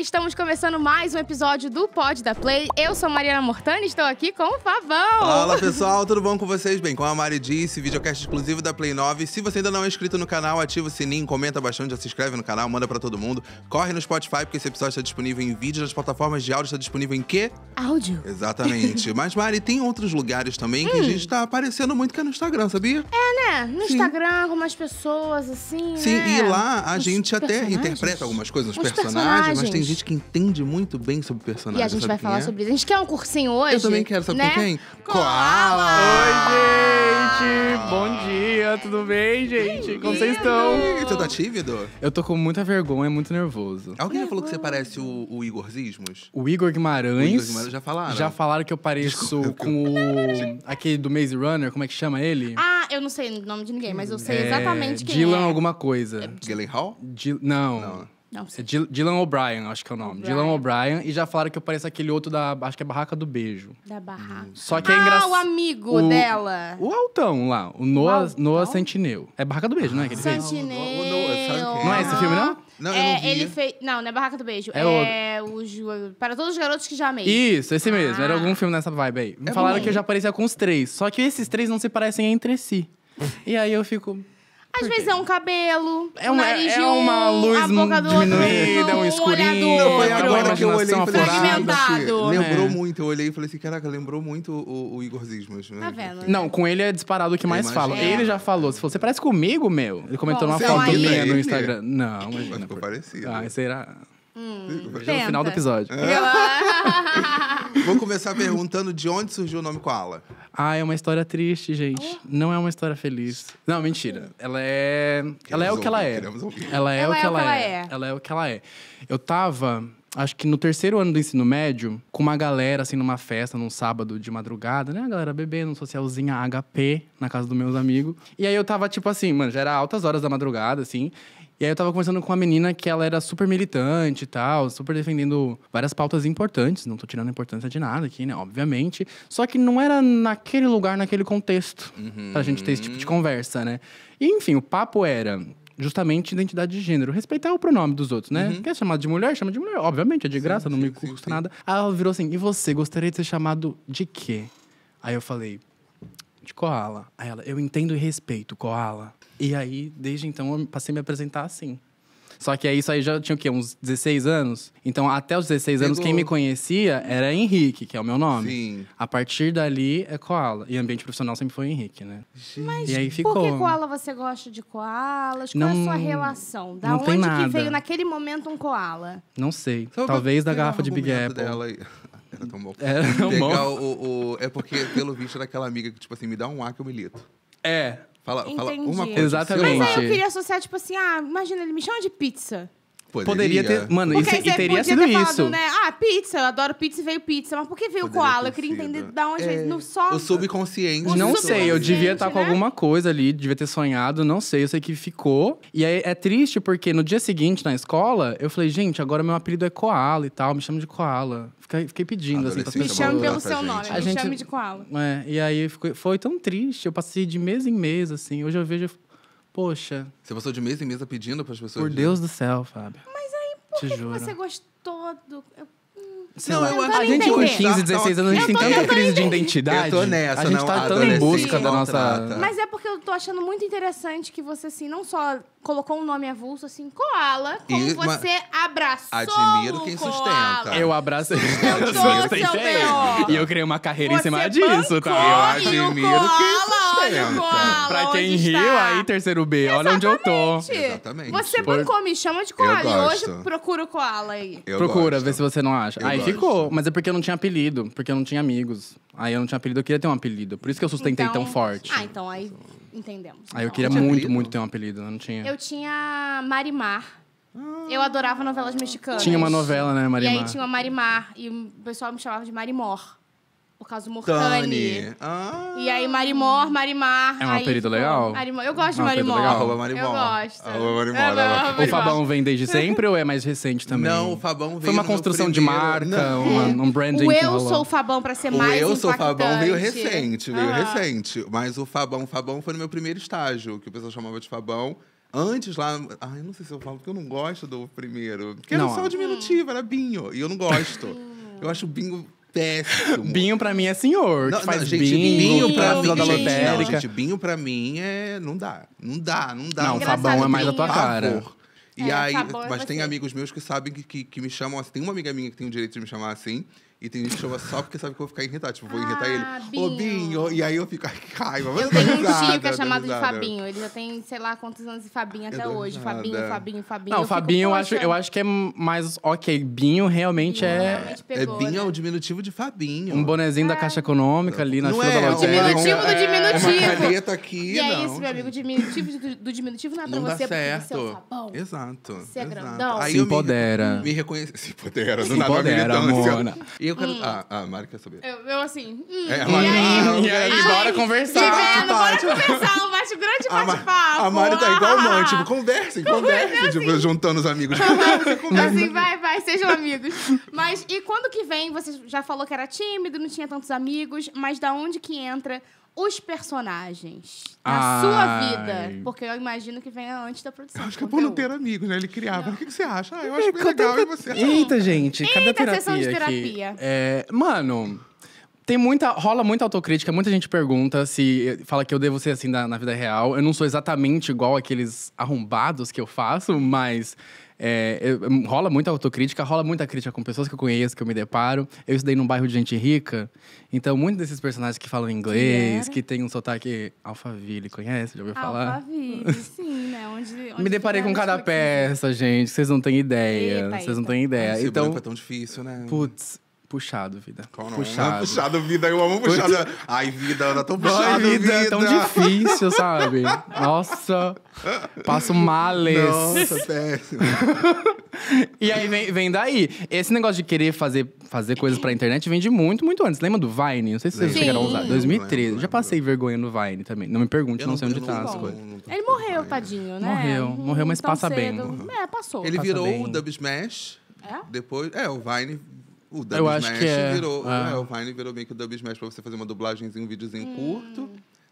estamos começando mais um episódio do Pod da Play. Eu sou Mariana Mortani, estou aqui com o Favão. Fala pessoal, tudo bom com vocês? Bem, como a Mari disse, videocast exclusivo da Play 9. Se você ainda não é inscrito no canal, ativa o sininho, comenta bastante, já se inscreve no canal, manda para todo mundo. Corre no Spotify, porque esse episódio está disponível em vídeo, nas plataformas de áudio está disponível em quê? Áudio. Exatamente. Mas Mari, tem outros lugares também que hum. a gente está aparecendo muito que é no Instagram, sabia? É, né? No Sim. Instagram, algumas pessoas assim, Sim, né? e lá a os gente até interpreta algumas coisas, nos personagens, personagens mas tem gente que entende muito bem sobre o personagem. E a gente vai falar é? sobre isso. A gente quer um cursinho hoje. Eu também quero, sabe né? com quem? Koala! Oi, gente! Bom dia, tudo bem, gente? Como vocês estão? Você tá tímido? Eu tô com muita vergonha, muito nervoso. Alguém já falou que você parece o, o Igor Zismos? O Igor Guimarães. O Igor Guimarães já falaram. Já falaram que eu pareço Desculpa. com o. aquele do Maze Runner, como é que chama ele? Ah, eu não sei o nome de ninguém, mas eu sei é, exatamente quem Dylan é. Dylan alguma coisa. É, Gyllenhaal? Não. não. Não é sei. É Dil- Dylan O'Brien, acho que é o nome. Dylan O'Brien. E já falaram que eu pareço aquele outro da. Acho que é Barraca do Beijo. Da barraca. Hum. Só que é Ah, engraçado. o amigo dela. O Altão lá, o Noah, Altão? Noah É Barraca do Beijo, né? Que ele fez? Santineu. Não, é não, é? não é esse filme, não? Não, eu não é, ele fez. Não, não é Barraca do Beijo. É É, o Para todos os garotos que já amei. Isso, esse mesmo. Era ah. algum filme nessa vibe aí. Me falaram que eu já parecia com os três. Só que esses três não se parecem entre si. E aí eu fico. Às vezes é um cabelo, é um, um é, é uma luz a boca do diminuída, outro, um escurinho. Não, foi agora que eu olhei e falei assim, lembrou é. muito. Eu olhei e falei assim, caraca, lembrou muito o, o Igor Zismas. Né? Tá Não, com ele é disparado o que mais fala. É. Ele já falou, se você parece comigo, meu. Ele comentou Bom, numa foto é minha no Instagram. Não, mas Ficou parecido. Ah, será? Hum, no final do episódio. É. Vou começar perguntando de onde surgiu o nome Koala. Ah, é uma história triste, gente. Oh. Não é uma história feliz. Não, mentira. Ela é. Queremos ela é o que ela é. Ela é o é que ela é. é. Ela é o que ela é. Eu tava acho que no terceiro ano do ensino médio, com uma galera, assim, numa festa, num sábado de madrugada, né? A galera bebendo, um socialzinha HP, na casa dos meus amigos. E aí eu tava, tipo assim, mano, já era altas horas da madrugada, assim. E aí eu tava conversando com uma menina que ela era super militante e tal, super defendendo várias pautas importantes, não tô tirando importância de nada aqui, né, obviamente. Só que não era naquele lugar, naquele contexto, uhum. pra gente ter esse tipo de uhum. conversa, né? E enfim, o papo era justamente identidade de gênero. Respeitar o pronome dos outros, né? Uhum. Quer chamar de mulher? Chama de mulher. Obviamente, é de graça, sim, não me custa sim. nada. Aí ela virou assim, e você, gostaria de ser chamado de quê? Aí eu falei, de Koala. Aí ela, eu entendo e respeito, Koala. E aí, desde então, eu passei a me apresentar assim. Só que aí isso aí já tinha o quê? Uns 16 anos? Então, até os 16 Pegou. anos, quem me conhecia era Henrique, que é o meu nome. Sim. A partir dali é Koala. E ambiente profissional sempre foi Henrique, né? Mas e aí ficou. por que Koala você gosta de Koalas? Qual não, é a sua relação? Da onde que veio naquele momento um Koala? Não sei. Talvez da garrafa de Big Apple. Dela aí. Era tão bom. Era tão Pegar bom. O, o, é porque, pelo visto, era aquela amiga que, tipo assim, me dá um A que eu milito. É. Fala, fala uma coisa. Exatamente. Mas aí eu queria associar, tipo assim, ah, imagina, ele me chama de pizza. Poderia, Poderia ter. Mano, Porque isso, e teria sido ter falado, isso. Né? Ah, pizza, eu adoro pizza e veio pizza. Mas por que veio coala koala? Eu queria entender de onde é. No só. O subconsciente. O não sei, eu devia estar né? com alguma coisa ali, devia ter sonhado, não sei. Eu sei que ficou. E aí é triste porque no dia seguinte, na escola, eu falei, gente, agora meu apelido é koala e tal, me chama de koala. Fiquei, fiquei pedindo, assim, pra Me chame pelo seu nome, né? a gente, me chame de koala. É, e aí foi tão triste. Eu passei de mês em mês, assim. Hoje eu vejo. Poxa. Você passou de mesa em mesa pedindo para as pessoas. Por Deus do céu, Fábio. Mas aí, por Te que, que você gostou do. Eu Sei não, lá. eu acho a gente com 15, 16 anos, a gente tem tanta crise de identidade. Eu tô nessa, A gente não, tá tão em busca da nossa. Mas é porque eu tô achando muito interessante que você, assim, não só colocou um nome avulso, assim, koala, como e, você abraçou. Admiro quem sustenta. Koala. Eu abracei. Eu sustentei. E eu criei uma carreira você em cima disso, tá? Eu admiro koala, quem sustenta. Koala, pra quem riu, está. aí, terceiro B, Exatamente. olha onde eu tô. Exatamente. Você Por... bancou, me chama de koala. E hoje procura o koala aí. procura, vê se você não acha. aí ficou. Mas é porque eu não tinha apelido, porque eu não tinha amigos. Aí eu não tinha apelido, eu queria ter um apelido. Por isso que eu sustentei então... tão forte. Ah, então aí entendemos. Aí eu queria muito, apelido? muito ter um apelido, eu não tinha. Eu tinha Marimar. Eu adorava novelas mexicanas. Tinha uma novela, né, Marimar? E aí tinha uma Marimar, e o pessoal me chamava de Marimor por causa do Mortani. Ah. E aí, Marimor, Marimar. É um aí, apelido legal? Marimor. Eu gosto é um de Marimor. Legal. Arroba Marimor. Eu gosto. Arroba Marimor. Arroba Marimor. O Fabão vem desde sempre ou é mais recente também? Não, o Fabão veio Foi uma construção de marca, um, é. um branding. O Eu Sou o Fabão pra ser o mais Eu Sou o Fabão veio recente, veio ah. recente. Mas o Fabão, Fabão foi no meu primeiro estágio, que o pessoal chamava de Fabão. Antes lá. Ai, não sei se eu falo, porque eu não gosto do primeiro. Porque não. era só o diminutivo, era binho. E eu não gosto. eu acho o Binho péssimo. Binho pra mim é senhor. Não, que faz não, gente, binho pra mim, da Não, gente, binho pra mim é. Não dá. Não dá, não dá. Não, sabão é mais a tua cara. E é, aí, mas tem amigos meus que sabem que, que, que me chamam assim. Tem uma amiga minha que tem o direito de me chamar assim. E tem gente que chama só porque sabe que eu vou ficar irritado. Tipo, vou ah, irritar ele. Ah, Binho. Ô, Binho! E aí eu fico, ai, que raiva. Eu tenho um tio que é chamado de Fabinho. Ele já tem, sei lá, quantos anos de Fabinho até hoje. Fabinho, Fabinho, Fabinho. Não, eu Fabinho eu, acho, eu acho que é mais ok. Binho realmente Binho, é... Realmente é, pegou, é Binho né? é o diminutivo de Fabinho. Um bonezinho é. da Caixa Econômica ali na não é, da O diminutivo do é. diminutivo. Uma caneta aqui, E é isso, meu amigo. O diminutivo do, do diminutivo não é pra não você, dá é certo. você é Exato. Você é grandão. Se empodera. Me reconhece. Se empodera. Se empodera, amor. Assim, e eu quero. Hum. Ah, ah, a Mari quer saber. Eu, eu assim. Hum, é, a Mari. E aí? Ah, e aí? Ai, bora conversar. Divino, bora conversar. Um bate, grande bate-papo. A Mari tá igual mãe. Tipo, conversem, conversem. Assim. Tipo, assim. juntando os amigos. assim, vai, vai, sejam amigos. Mas e quando que vem? Você já falou que era tímido, não tinha tantos amigos, mas da onde que entra os personagens na Ai. sua vida? Porque eu imagino que venha antes da produção. Eu acho que é por não ter amigos, né? Ele criava. Não. O que, você acha? Ah, eu é, acho bem legal. E você? Eita, gente. Eita, a terapia sessão de terapia. Aqui, é, mano... Tem muita. rola muita autocrítica, muita gente pergunta se. fala que eu devo ser assim na, na vida real. Eu não sou exatamente igual aqueles arrombados que eu faço, mas é, rola muita autocrítica, rola muita crítica com pessoas que eu conheço, que eu me deparo. Eu estudei num bairro de gente rica, então muitos desses personagens que falam inglês, que, que tem um sotaque alfaville, conhece? Já ouviu falar? Alphaville, sim, né? Onde, onde me deparei com cada peça, gente, vocês não têm ideia. vocês não têm ideia. Ai, então, é tão difícil, né? Putz, Puxado, vida. Puxado. puxado, vida. Eu amo puxado. Ai, vida, anda tão puxado, Ai, vida. vida. É tão difícil, sabe? Nossa. Passo males. Nossa, péssimo. e aí vem, vem daí. Esse negócio de querer fazer, fazer coisas pra internet vem de muito, muito antes. Lembra do Vine? Não sei se vocês Sim. chegaram a usar. 2013. Lembro, Já passei vergonha no Vine também. Não me pergunte, eu não, sei onde tá as coisas. Ele morreu, tadinho, né? Morreu. Morreu, mas passa cedo. bem. É, passou. Ele passa virou bem. o Dub Smash. É? Depois, é, o Vine o Dub Eu Smash acho que é. virou. Ah. É, o Vine virou meio que o Dub Smash pra você fazer uma dublagenzinha, um videozinho hum. curto.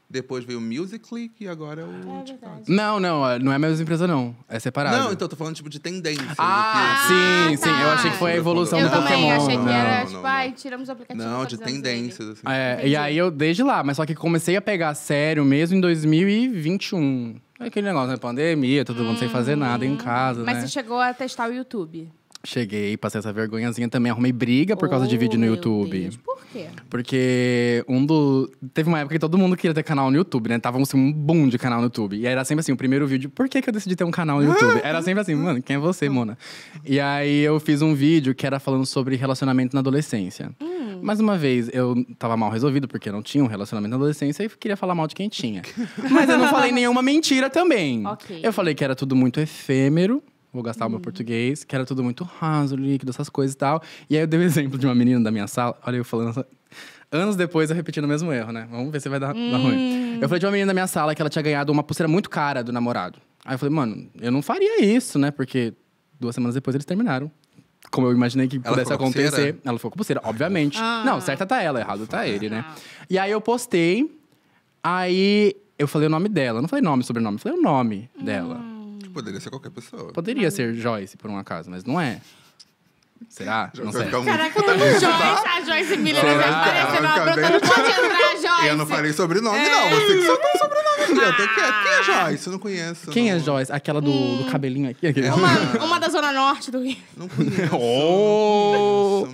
Depois veio o Musical.ly, e agora é o é Não, não, não é a é mesma empresa, não. É separado. Não, então eu tô falando, tipo, de tendência. Ah, sim, tá. sim. Eu achei que foi a evolução eu do Pokémon. Eu também, achei que era, não, tipo, não, ai, tiramos o aplicativo Não, de tendências, assim. É, e aí eu, desde lá. Mas só que comecei a pegar sério mesmo em 2021. Aquele negócio, né? Pandemia, todo mundo hum. sem fazer nada em hum. casa, Mas né? você chegou a testar o YouTube? Cheguei, passei essa vergonhazinha também. Arrumei briga por oh, causa de vídeo no oh, YouTube. Deus. Por quê? Porque um do. Teve uma época que todo mundo queria ter canal no YouTube, né? Tava assim, um boom de canal no YouTube. E era sempre assim, o primeiro vídeo, por que, que eu decidi ter um canal no YouTube? Era sempre assim, mano, quem é você, Mona? E aí eu fiz um vídeo que era falando sobre relacionamento na adolescência. Hum. Mais uma vez, eu tava mal resolvido porque não tinha um relacionamento na adolescência e queria falar mal de quem tinha. Mas eu não falei nenhuma mentira também. Okay. Eu falei que era tudo muito efêmero vou gastar uhum. o meu uhum. português, que era tudo muito raso, líquido, essas coisas e tal. E aí eu dei o exemplo de uma menina da minha sala, olha eu falando. Anos depois eu repetindo o mesmo erro, né? Vamos ver se vai dar, dar ruim. Eu falei de uma menina da minha sala que ela tinha ganhado uma pulseira muito cara do namorado. Aí eu falei, mano, eu não faria isso, né? Porque duas semanas depois eles terminaram como eu imaginei que ela pudesse acontecer. Ela ficou com pulseira, obviamente. Ah. Não, certa tá ela, errado tá ele, né? Ah. E aí eu postei, aí eu falei o nome dela. não falei nome, sobrenome, falei o nome dela. Hum poderia ser qualquer pessoa. Poderia ser Joyce, por um acaso, mas não é. Será? Já não sei. Muito... Caraca, eu tô com Joyce. A Joyce Miller Será? vai aparecer na obra. Não pode entrar, Joyce. Eu não falei sobrenome, é. não. Você que soltou o sobrenome dele. É, quem é ah. Joyce? Eu não conheço. Quem é não. é Joyce? Aquela do, hum. do cabelinho aqui? aqui. Uma, uma da Zona Norte do Rio. Não conheço. oh.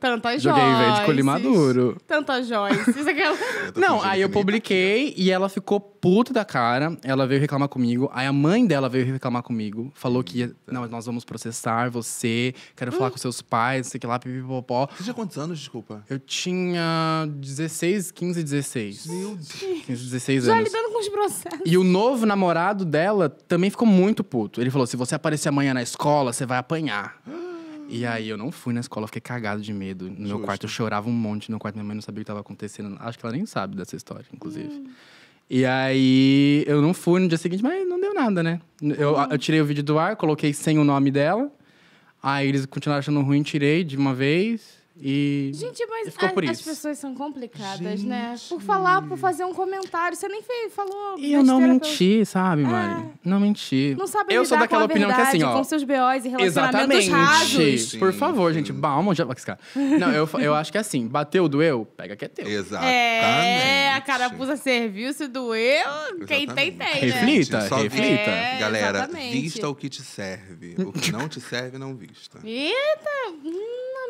Tantas Joyce. Joguei verde de colimaduro. Tantas Joyce. É não, aí eu tá publiquei e ela ficou puta da cara. Ela veio reclamar comigo. Aí a mãe dela veio reclamar comigo. Falou que, não, nós vamos processar você. Quero falar com seus meus pais, sei que lá, pipipopó. Você tinha quantos anos, desculpa? Eu tinha 16, 15, 16. Meu Deus. 15, 16 anos. Já lidando com os processos. E o novo namorado dela também ficou muito puto. Ele falou: se você aparecer amanhã na escola, você vai apanhar. E aí eu não fui na escola, fiquei cagado de medo. No Justo. meu quarto eu chorava um monte no quarto, minha mãe não sabia o que estava acontecendo. Acho que ela nem sabe dessa história, inclusive. Hum. E aí eu não fui no dia seguinte, mas não deu nada, né? Eu, eu tirei o vídeo do ar, coloquei sem o nome dela. Aí eles continuaram achando ruim, tirei de uma vez. E Gente, mas ficou a, por isso. as pessoas são complicadas, né? Gente. né? Por falar, por fazer um comentário. Você nem fez, falou. E eu não menti, pelo... sabe, Mari? É. Não menti. Não sabe Eu sou daquela opinião verdade, que assim, ó. Com seus BOs e relacionamentos Exatamente. rasos. Sim, por favor, sim. gente, balma já. Não, eu, eu acho que é assim, bateu, doeu, pega que é teu. Exatamente. É, a carapuza serviu, se doeu, exatamente. quem tem, tem. Né? Reflita, Só reflita. É, Galera, exatamente. vista o que te serve. O que não te serve, não vista. Eita! Hum, amigo,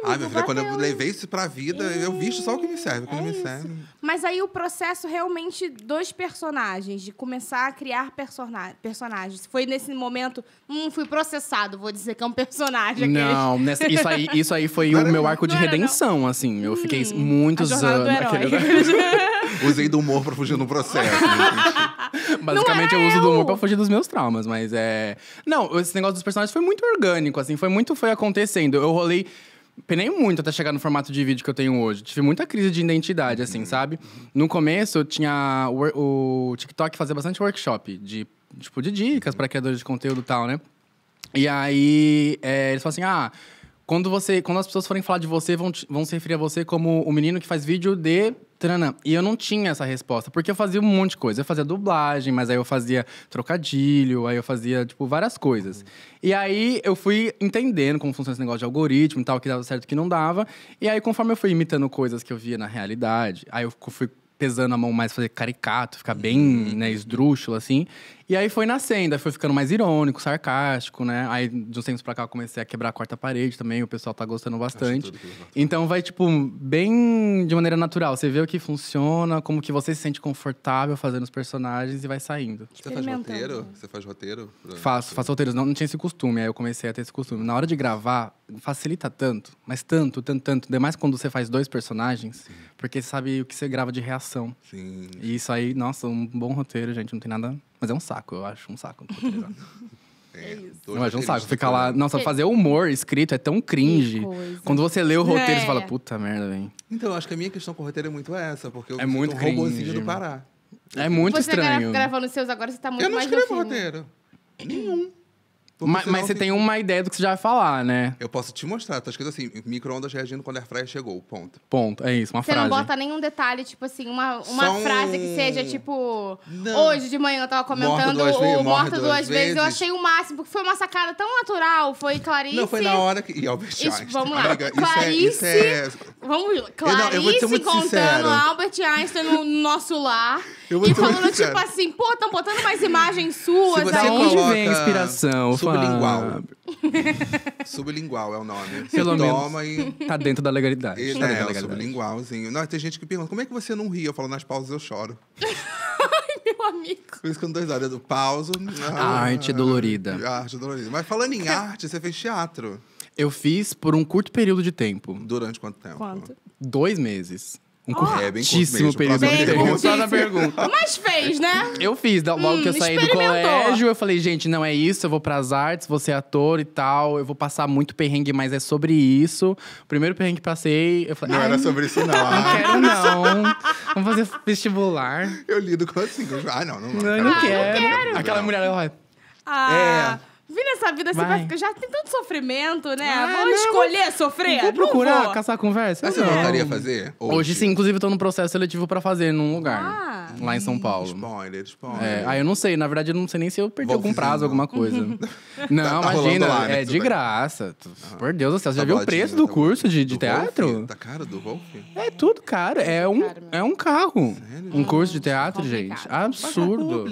Ai, meu filho, quando eu levei isso pra vida, e... eu visto só o que me serve, o que é não me serve. Mas aí o processo realmente dos personagens, de começar a criar persona personagens. Foi nesse momento, hum, fui processado, vou dizer que é um personagem. Não, nessa, isso, aí, isso aí foi o meu arco de era, redenção, não. assim. Eu fiquei hum, muitos anos. Usei do humor pra fugir do processo. Né, Basicamente, eu, eu uso do humor pra fugir dos meus traumas, mas é. Não, esse negócio dos personagens foi muito orgânico, assim, foi muito foi acontecendo. Eu rolei penei muito até chegar no formato de vídeo que eu tenho hoje. Tive muita crise de identidade, assim, uhum. sabe? No começo, eu tinha. O, o TikTok fazer bastante workshop de, tipo, de dicas uhum. para criadores de conteúdo e tal, né? E aí, é, eles falam assim: ah, quando, você, quando as pessoas forem falar de você, vão, vão se referir a você como o menino que faz vídeo de Tranã. E eu não tinha essa resposta, porque eu fazia um monte de coisa. Eu fazia dublagem, mas aí eu fazia trocadilho, aí eu fazia, tipo, várias coisas. Uhum. E aí eu fui entendendo como funciona esse negócio de algoritmo e tal, que dava certo, que não dava. E aí, conforme eu fui imitando coisas que eu via na realidade, aí eu fui pesando a mão mais, fazer caricato, ficar bem, né, esdrúxulo, assim. E aí foi nascendo, aí foi ficando mais irônico, sarcástico, né? Aí de uns tempos pra cá eu comecei a quebrar a quarta parede também, o pessoal tá gostando bastante. Então vai, tipo, bem de maneira natural. Você vê o que funciona, como que você se sente confortável fazendo os personagens e vai saindo. Você faz roteiro? Você faz roteiro? Pra... Faço, faço roteiros. Não, não tinha esse costume, aí eu comecei a ter esse costume. Na hora de gravar, facilita tanto, mas tanto, tanto, tanto. Demais quando você faz dois personagens, Sim. porque você sabe o que você grava de reação. Sim. E isso aí, nossa, um bom roteiro, gente, não tem nada mas é um saco, eu acho um saco. É, é, isso. Não, é um saco. Ficar lá. Nossa, fazer humor escrito é tão cringe. Quando você lê o roteiro, é. você fala, puta merda, velho. Então, eu acho que a minha questão com o roteiro é muito essa, porque eu é muito um robozinho do Pará. É muito você estranho. Você gravando seus agora, você tá muito eu mais Eu não escrevo roteiro. Nenhum mas, mas você tem uma ideia do que você já vai falar, né? Eu posso te mostrar. Tá escrito assim, micro-ondas reagindo quando a airfryer chegou, ponto. Ponto, é isso, uma você frase. Você não bota nenhum detalhe, tipo assim, uma, uma frase um... que seja, tipo... Não. Hoje de manhã eu tava comentando morto o Morto Duas, duas vezes. vezes. Eu achei o máximo, porque foi uma sacada tão natural, foi Clarice... Não, foi na hora que... E Albert isso, Einstein. Vamos lá. Amiga, Clarice... Isso é, isso é... Vamos... Clarice eu não, eu contando sincero. Albert Einstein no nosso lar e falando, tipo assim, pô, estão botando mais imagens suas. Se aí. onde vem a inspiração? Sublingual. sublingual é o nome. Você Pelo toma e... Tá dentro da legalidade. E, tá é, é legalidade. sublingualzinho. Não, tem gente que pergunta, como é que você não ri? Eu falo, nas pausas eu choro. Ai, meu amigo. Por isso que eu não dou risada. do pauso... Ah, arte dolorida. Arte dolorida. Mas falando em arte, você fez teatro. Eu fiz por um curto período de tempo. Durante quanto tempo? Quanto? Dois meses. Um curso, é bem período. Só na pergunta. Mas fez, né? Eu fiz, logo Hum, que eu hum, saí do colégio, eu falei, gente, não é isso, eu vou pras artes, vou ser ator e tal, eu vou passar muito perrengue, mas é sobre isso. primeiro perrengue que passei, eu falei, Não era sobre isso, não. não quero não, vamos fazer vestibular. eu lido com assim. Ah, não, não. Não, eu não quero. Aquela mulher, ela vai, Ah, é. Vim nessa vida, você vai ficar. Já tem tanto sofrimento, né? Vamos é, vou não, escolher vou... sofrer. Vou procurar vou. caçar conversa. Mas você não. voltaria a fazer? Hoje, hoje sim, inclusive, estou num processo seletivo para fazer num lugar. Ah. Lá em São Paulo. Spoiler, é, spoiler. É, ah, eu não sei. Na verdade, eu não sei nem se eu perdi vou algum prazo, não. alguma coisa. Uhum. não, tá, tá imagina. Lá, né, é de graça. Ah. Por Deus do céu. Você tá já viu o preço tá do curso de, de teatro? Golfe? Tá caro do Wolf? É tudo caro. É um, é um carro. Sério? Um curso de teatro, gente. Absurdo.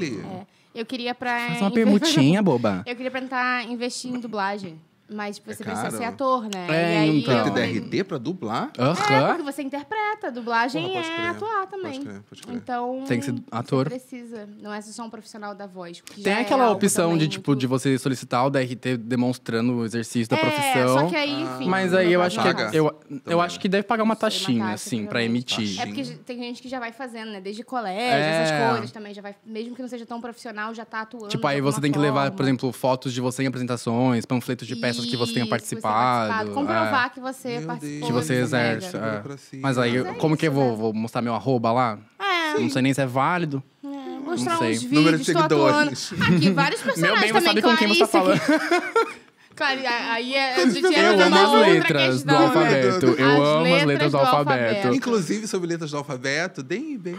Eu queria pra. Faz uma permutinha, boba. Eu queria tentar tá investir em dublagem. Mas tipo, é você é precisa ser ator, né? É, e aí, então. eu... Tem DRT pra dublar? Uhum. É, porque você interpreta. Dublagem Porra, é atuar também. Pode crer, pode crer. Então, Tem que ser ator. precisa. Não é só um profissional da voz. Tem é aquela é opção de, tipo, muito... de você solicitar o DRT demonstrando o exercício da é, profissão. Só que aí, enfim, ah. mas aí eu acho paga. que eu, eu acho que deve pagar uma taxinha, uma taxa, assim, pra emitir. Taxinha. É porque tem gente que já vai fazendo, né? Desde colégio, essas coisas também. Já vai, mesmo que não seja tão profissional, já tá atuando. Tipo, aí você tem que levar, por exemplo, fotos de você em apresentações, panfletos de peças que você tenha participado. É. Comprovar é. que você Meu participou. Que você exerce. É. Mas aí, Mas é como isso, que eu vou? Né? Vou mostrar meu arroba lá? É. Não sei nem se é válido é, mostrar uns vídeos. Número de seguidores. Aqui, vários personagens Meu bem, também. sabe com quem você tá falando. Claro, aí a gente era né? Eu amo as letras do alfabeto. Eu amo as letras do alfabeto. Inclusive, sobre letras do alfabeto, e bem.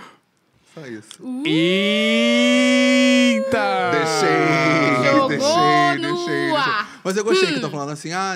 Só isso. Uh! Eita! Deixei, Jogou deixei, deixei. deixei. Mas eu gostei que estão hum. falando assim, ah,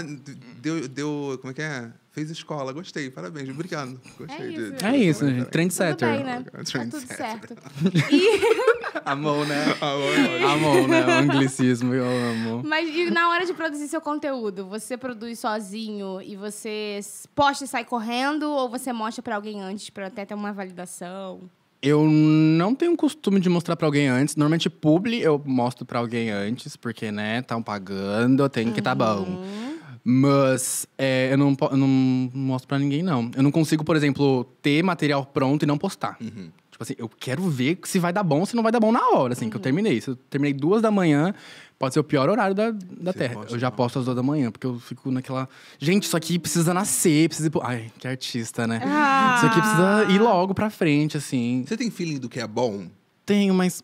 deu, deu. Como é que é? Fez escola, gostei, parabéns, obrigado. Gostei é isso, de, de é. é isso gente. Trendsetter. Tudo bem, né? Trendsetter. Tá tudo certo. E... amor, né? Amor, amor. né? O anglicismo, eu amo. Mas e na hora de produzir seu conteúdo, você produz sozinho e você posta e sai correndo ou você mostra para alguém antes para até ter uma validação? Eu não tenho costume de mostrar para alguém antes. Normalmente, publi eu mostro para alguém antes, porque, né, estão pagando, tem que tá bom. Uhum. Mas é, eu, não, eu não mostro para ninguém, não. Eu não consigo, por exemplo, ter material pronto e não postar. Uhum. Tipo assim, eu quero ver se vai dar bom, se não vai dar bom na hora, assim, uhum. que eu uhum. terminei. Se eu terminei duas da manhã, Pode ser o pior horário da, da Terra. Eu já aposto então. posto às duas da manhã, porque eu fico naquela. Gente, isso aqui precisa nascer, precisa. Ai, que artista, né? Ah. Isso aqui precisa ir ah. logo pra frente, assim. Você tem feeling do que é bom? Tenho, mas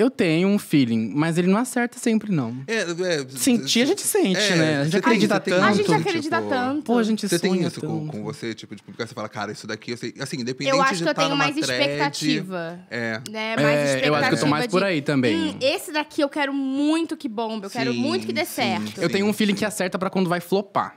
eu tenho um feeling, mas ele não acerta sempre, não. É, é, Sentir, a gente sente, é, né? A gente é, acredita tem, tanto. A gente tipo, acredita tipo, tanto. Pô, a gente Você tem isso com, com, você, tipo, de publicar, você fala, cara, isso daqui, eu sei. Assim, independente eu acho de que eu tá tenho mais thread, expectativa. É. Né? É, mais é, expectativa eu acho que eu tô mais de, por aí também. Hum, esse daqui eu quero muito que bombe, eu sim, quero muito que dê sim, certo. Sim. Eu tenho um feeling que acerta pra quando vai flopar.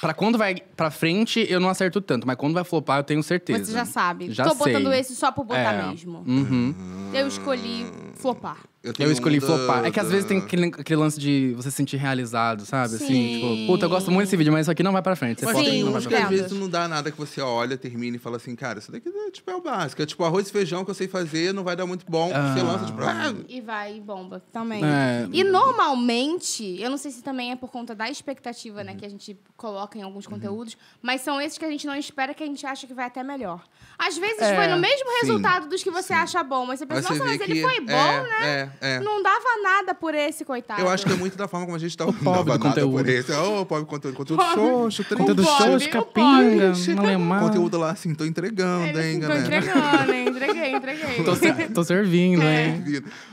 Pra quando vai pra frente, eu não acerto tanto, mas quando vai flopar, eu tenho certeza. Você já sabe. Já Tô sei. botando esse só por botar é. mesmo. Uhum. Eu escolhi flopar. Eu, eu escolhi flopar. Da... É que às vezes tem aquele, aquele, lance de você se sentir realizado, sabe? Assim, Sim. Assim, tipo, puta, eu gosto muito desse vídeo, mas isso aqui não vai pra frente. Você mas vai pra frente. às vezes não dá nada que você olha, termina e fala assim, cara, isso daqui é, tipo, é o básico. É tipo arroz e feijão que eu sei fazer, não vai dar muito bom. Ah. Você lança, tipo... Ah. E vai, bomba também. É. E normalmente, eu não sei se também é por conta da expectativa, né, que a gente coloca em alguns uhum. conteúdos, uhum. mas são esses que a gente não espera que a gente acha que vai até melhor. Às vezes é, foi no mesmo sim, resultado dos que você sim. acha bom, mas você pensa, nossa, mas ele foi bom, é, né? É, é. Não dava nada por esse, coitado. Eu acho que é muito da forma como a gente tá o pobre do conteúdo. por esse. Ô, oh, pobre conteúdo, conteúdo xoxo, Conteúdo xoxo, capinga, alemão. Conteúdo lá assim, tô entregando, hein, galera. Tô entregando, hein? Entreguei, entreguei. tô, tô servindo, hein?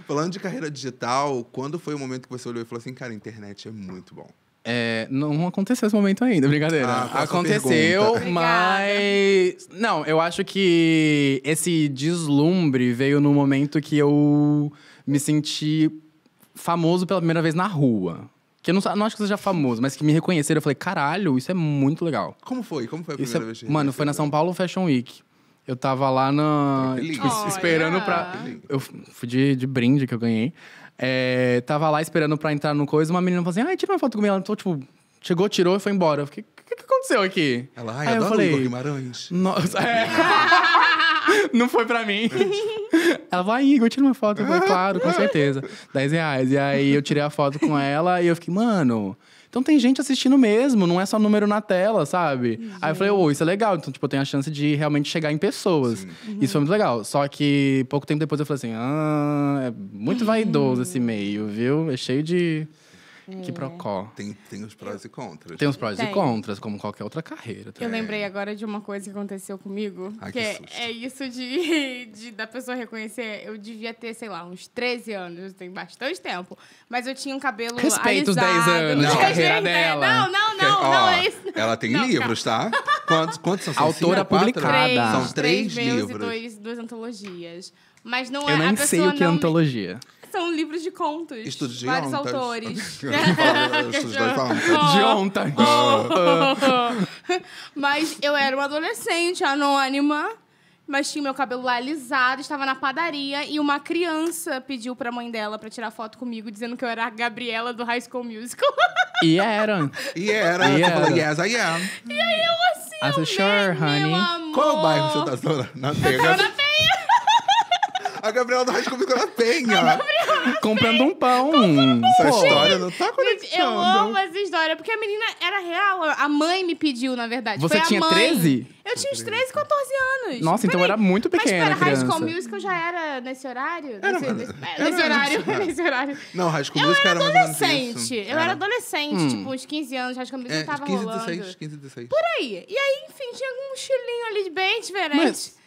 Falando de carreira digital, quando foi o momento que você olhou e falou assim, cara, a internet é muito bom? É, não aconteceu esse momento ainda, brincadeira. Ah, aconteceu, mas. Não, eu acho que esse deslumbre veio no momento que eu me senti famoso pela primeira vez na rua. Que eu não, não acho que seja famoso, mas que me reconheceram. Eu falei, caralho, isso é muito legal. Como foi? Como foi a é primeira é... vez? Mano, foi na São Paulo Fashion Week. Eu tava lá na. Tipo, oh, esperando yeah. pra. Eu fui de, de brinde que eu ganhei. É, tava lá esperando pra entrar no coisa, uma menina falou assim: ai, tira uma foto comigo. Ela então, tipo, chegou, tirou e foi embora. Eu fiquei, o que, que, aconteceu aqui? Ela, ai, Aí eu falei, Guimarães. Nossa, é. Não foi pra mim. Ela vai, Igor, tira uma foto. Eu falei, claro, com certeza. 10 reais. E aí eu tirei a foto com ela e eu fiquei, mano, então tem gente assistindo mesmo, não é só número na tela, sabe? Aí eu falei, ô, isso é legal. Então, tipo, tem a chance de realmente chegar em pessoas. Uhum. Isso foi muito legal. Só que pouco tempo depois eu falei assim, ah, é muito vaidoso esse meio, viu? É cheio de. Que é. procó. Tem, tem os prós e contras. Tem os prós tem. e contras, como qualquer outra carreira. Também. Eu lembrei agora de uma coisa que aconteceu comigo. Ai, que, que é, susto. é isso de, de da pessoa reconhecer. Eu devia ter, sei lá, uns 13 anos, tem bastante tempo. Mas eu tinha um cabelo. Respeito os 10 anos, não, a carreira dela. Não, não, não, Ó, não é isso. Ela tem não, livros, tá? Quantos, quantos são? são Autora publicada. são três, três livros. E dois, duas antologias. Mas não eu é, nem sei o que é antologia são livros de contos. Estudos de Vários ontas. autores. Oh. de ontem. Mas eu era uma adolescente anônima, mas tinha meu cabelo lá alisado, estava na padaria e uma criança pediu para a mãe dela para tirar foto comigo, dizendo que eu era a Gabriela do High School Musical. E era. E era. E era. Tipo, yes, I am. E aí eu assim, I eu said, honey. Meu amor. Qual bairro você tá? Na Eu tava na Penha. A Gabriela do Rádio comigo na penha. Comprando um pão. Essa história não tá conectando. Eu amo essa história, porque a menina era real. A mãe me pediu, na verdade. Você Foi a tinha mãe. 13? Eu tinha uns 13, 14 anos. Nossa, então Peraí. era muito pequena. Mas pera, High School Musical já era nesse horário? Era, nesse, nesse, era, nesse horário. Era. nesse horário. Não, High School Musical era adolescente. Eu era adolescente, hum. tipo, uns 15 anos. High School Musical é, tava 15, rolando. 16, 15, 16. Por aí. E aí, enfim, tinha um mochilinho ali bem diferente. Mas...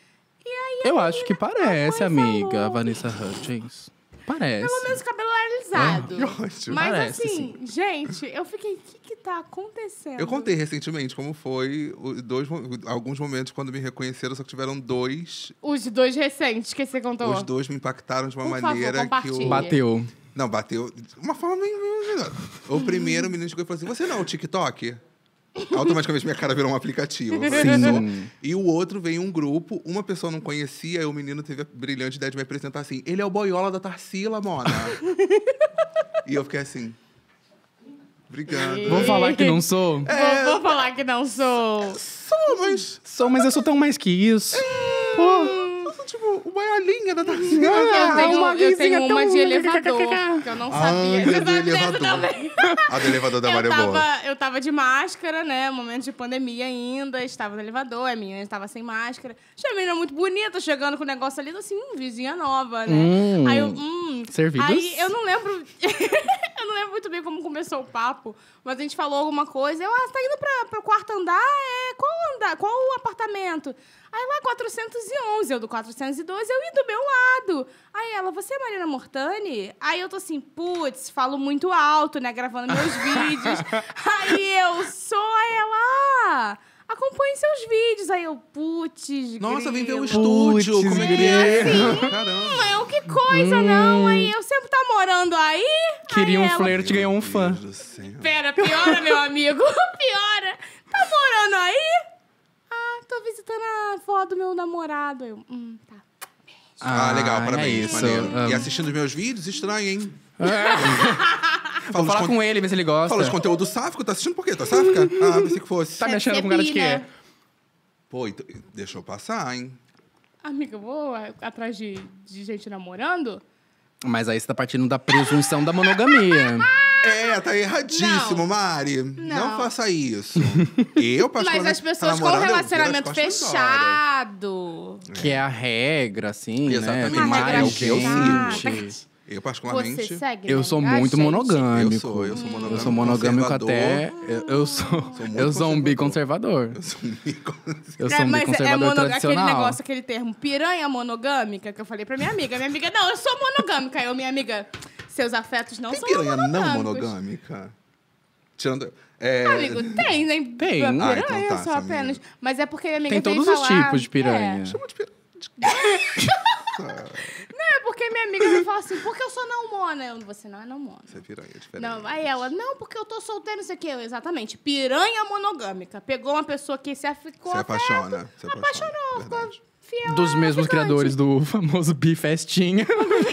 Aí, eu acho que parece, é amiga, Vanessa Hudgens. Parece. Pelo menos o cabelo alisado. É, mas parece, assim, sim. gente, eu fiquei, o que que tá acontecendo? Eu contei recentemente como foi dois, alguns momentos quando me reconheceram, só que tiveram dois. Os dois recentes que você contou. Os dois me impactaram de uma Por maneira favor, que eu... Bateu. Não, bateu de uma forma meio... O primeiro menino chegou e falou assim, você não é o TikTok? automaticamente minha cara virou um aplicativo. Sim. E o outro veio um grupo, uma pessoa não conhecia, e o menino teve a brilhante ideia de me apresentar assim: ele é o boiola da Tarsila, mona. e eu fiquei assim. Obrigado. Vou falar que não sou. É... Vou, vou, falar que não sou. Sou, mas. Sou, mas eu sou tão mais que isso. É. Pô tipo, uma linha da Tarcinha. Eu ah, tenho, uma, eu tenho uma tão... de elevador, que eu não ah, sabia. Ah, eu sabia elevador. Também. A do elevador da Maria Boa. Eu tava de máscara, né? Momento de pandemia ainda. Estava no elevador, a menina estava sem máscara. Achei menina muito bonita, chegando com o negócio ali, assim, um vizinha nova, né? Hum, aí eu, hum. Servidos? Aí eu não lembro... eu não lembro muito bem como começou o papo, mas a gente falou alguma coisa. Eu, ah, você tá indo pra, pro quarto andar? É, qual andar? Qual o apartamento? Aí lá, 411, eu do 412, eu indo do meu lado. Aí ela, você é Marina Mortani? Aí eu tô assim, putz, falo muito alto, né, gravando meus vídeos. Aí eu sou, aí ela, ah, acompanhe seus vídeos. Aí eu, putz, Nossa, vem ver o estúdio, como é, é assim, Caramba. Hum, eu, é que coisa, hum. não. Aí eu sempre tá morando aí. Queria aí um ela, flerte, ganhou um fã. Pera, piora, meu amigo, piora. Tá morando aí? tô visitando a avó do meu namorado. Eu, hum, tá. Ah, legal, ah, parabéns, é isso. E assistindo os meus vídeos, estranho, hein? É. Vou falar con... com ele, ver se ele gosta. Fala de conteúdo sáfico, tá assistindo por quê? Tá sáfica? ah, pensei que fosse. Tá me achando com cara de quê? Pô, então, deixou passar, hein? Amiga, eu vou atrás de, de gente namorando? Mas aí você tá partindo da presunção da monogamia. É, tá erradíssimo, não. Mari. Não. não. faça isso. Eu, particularmente. Mas as pessoas com relacionamento fechado. Que é a regra, assim, né? Exatamente. né? Mari, é o que eu sinto. Eu, particularmente. Você segue eu sou muito gente? monogâmico. Eu sou, eu sou monogâmico. Eu sou monogâmico até. Eu, eu sou, sou eu sou um biconservador. Eu sou um biconservador. Eu sou um biconservador é, mas é tradicional. Aquele negócio, aquele termo, piranha monogâmica, que eu falei pra minha amiga. Minha amiga, não, eu sou monogâmica. Eu, minha amiga. Seus afetos não tem são piranha não monogâmica? Tirando... É... Amigo, tem, né? Tem. Ah, ah piranha então tá, só amiga. Mas é porque minha amiga Tem todos os tipos de piranha. É. Chama de piranha. não, é porque minha amiga me fala assim, porque eu sou não mona. Eu, você não é não mona. Você é piranha, é diferente. Não, aí ela, não, porque eu tô solteira, não sei o quê. Eu, exatamente, piranha monogâmica. Pegou uma pessoa que se ficou Se apaixona. se apaixonou, verdade. fiel Dos mesmos criadores do famoso Bifestinha.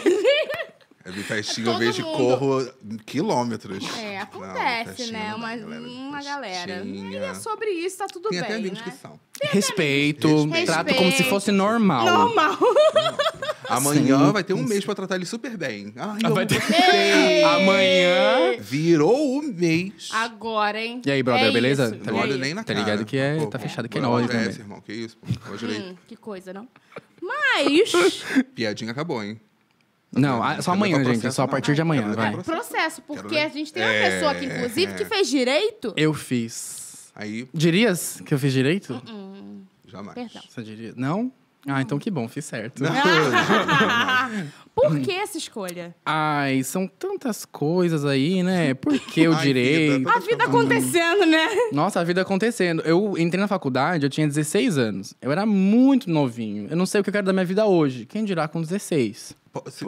é Evitar estígio, é eu vejo mundo. corro quilômetros. É, acontece, não, né? Uma, galera. Uma galera. E é sobre isso, tá tudo Tem bem. Até amigos né? que são. Respeito, Respeito, trato como se fosse normal. Normal. normal. Amanhã Sim. vai ter um mês pra tratar ele super bem. Ai, vai ter... Amanhã virou o mês. Agora, hein? E aí, brother, é beleza? Isso. Tá não olho tá nem na cara. Tá ligado que é, pô, tá fechado que é nóis, né? irmão, que isso, pô. Hum, que coisa, não? Mas... Piadinha acabou, hein? Não, a- só amanhã, gente. Só a partir de amanhã, vai. É processo, porque a gente tem uma é. pessoa aqui, inclusive, que fez direito. Eu fiz. Aí, Dirias que eu fiz direito? Uh-uh. jamais. Perdão. Você diria? Não? Ah, então que bom, fiz certo. Por que essa escolha? Ai, são tantas coisas aí, né? Por que o direito? A vida acontecendo, né? Nossa, a vida acontecendo. Eu entrei na faculdade, eu tinha 16 anos. Eu era muito novinho. Eu não sei o que eu quero da minha vida hoje. Quem dirá com 16? P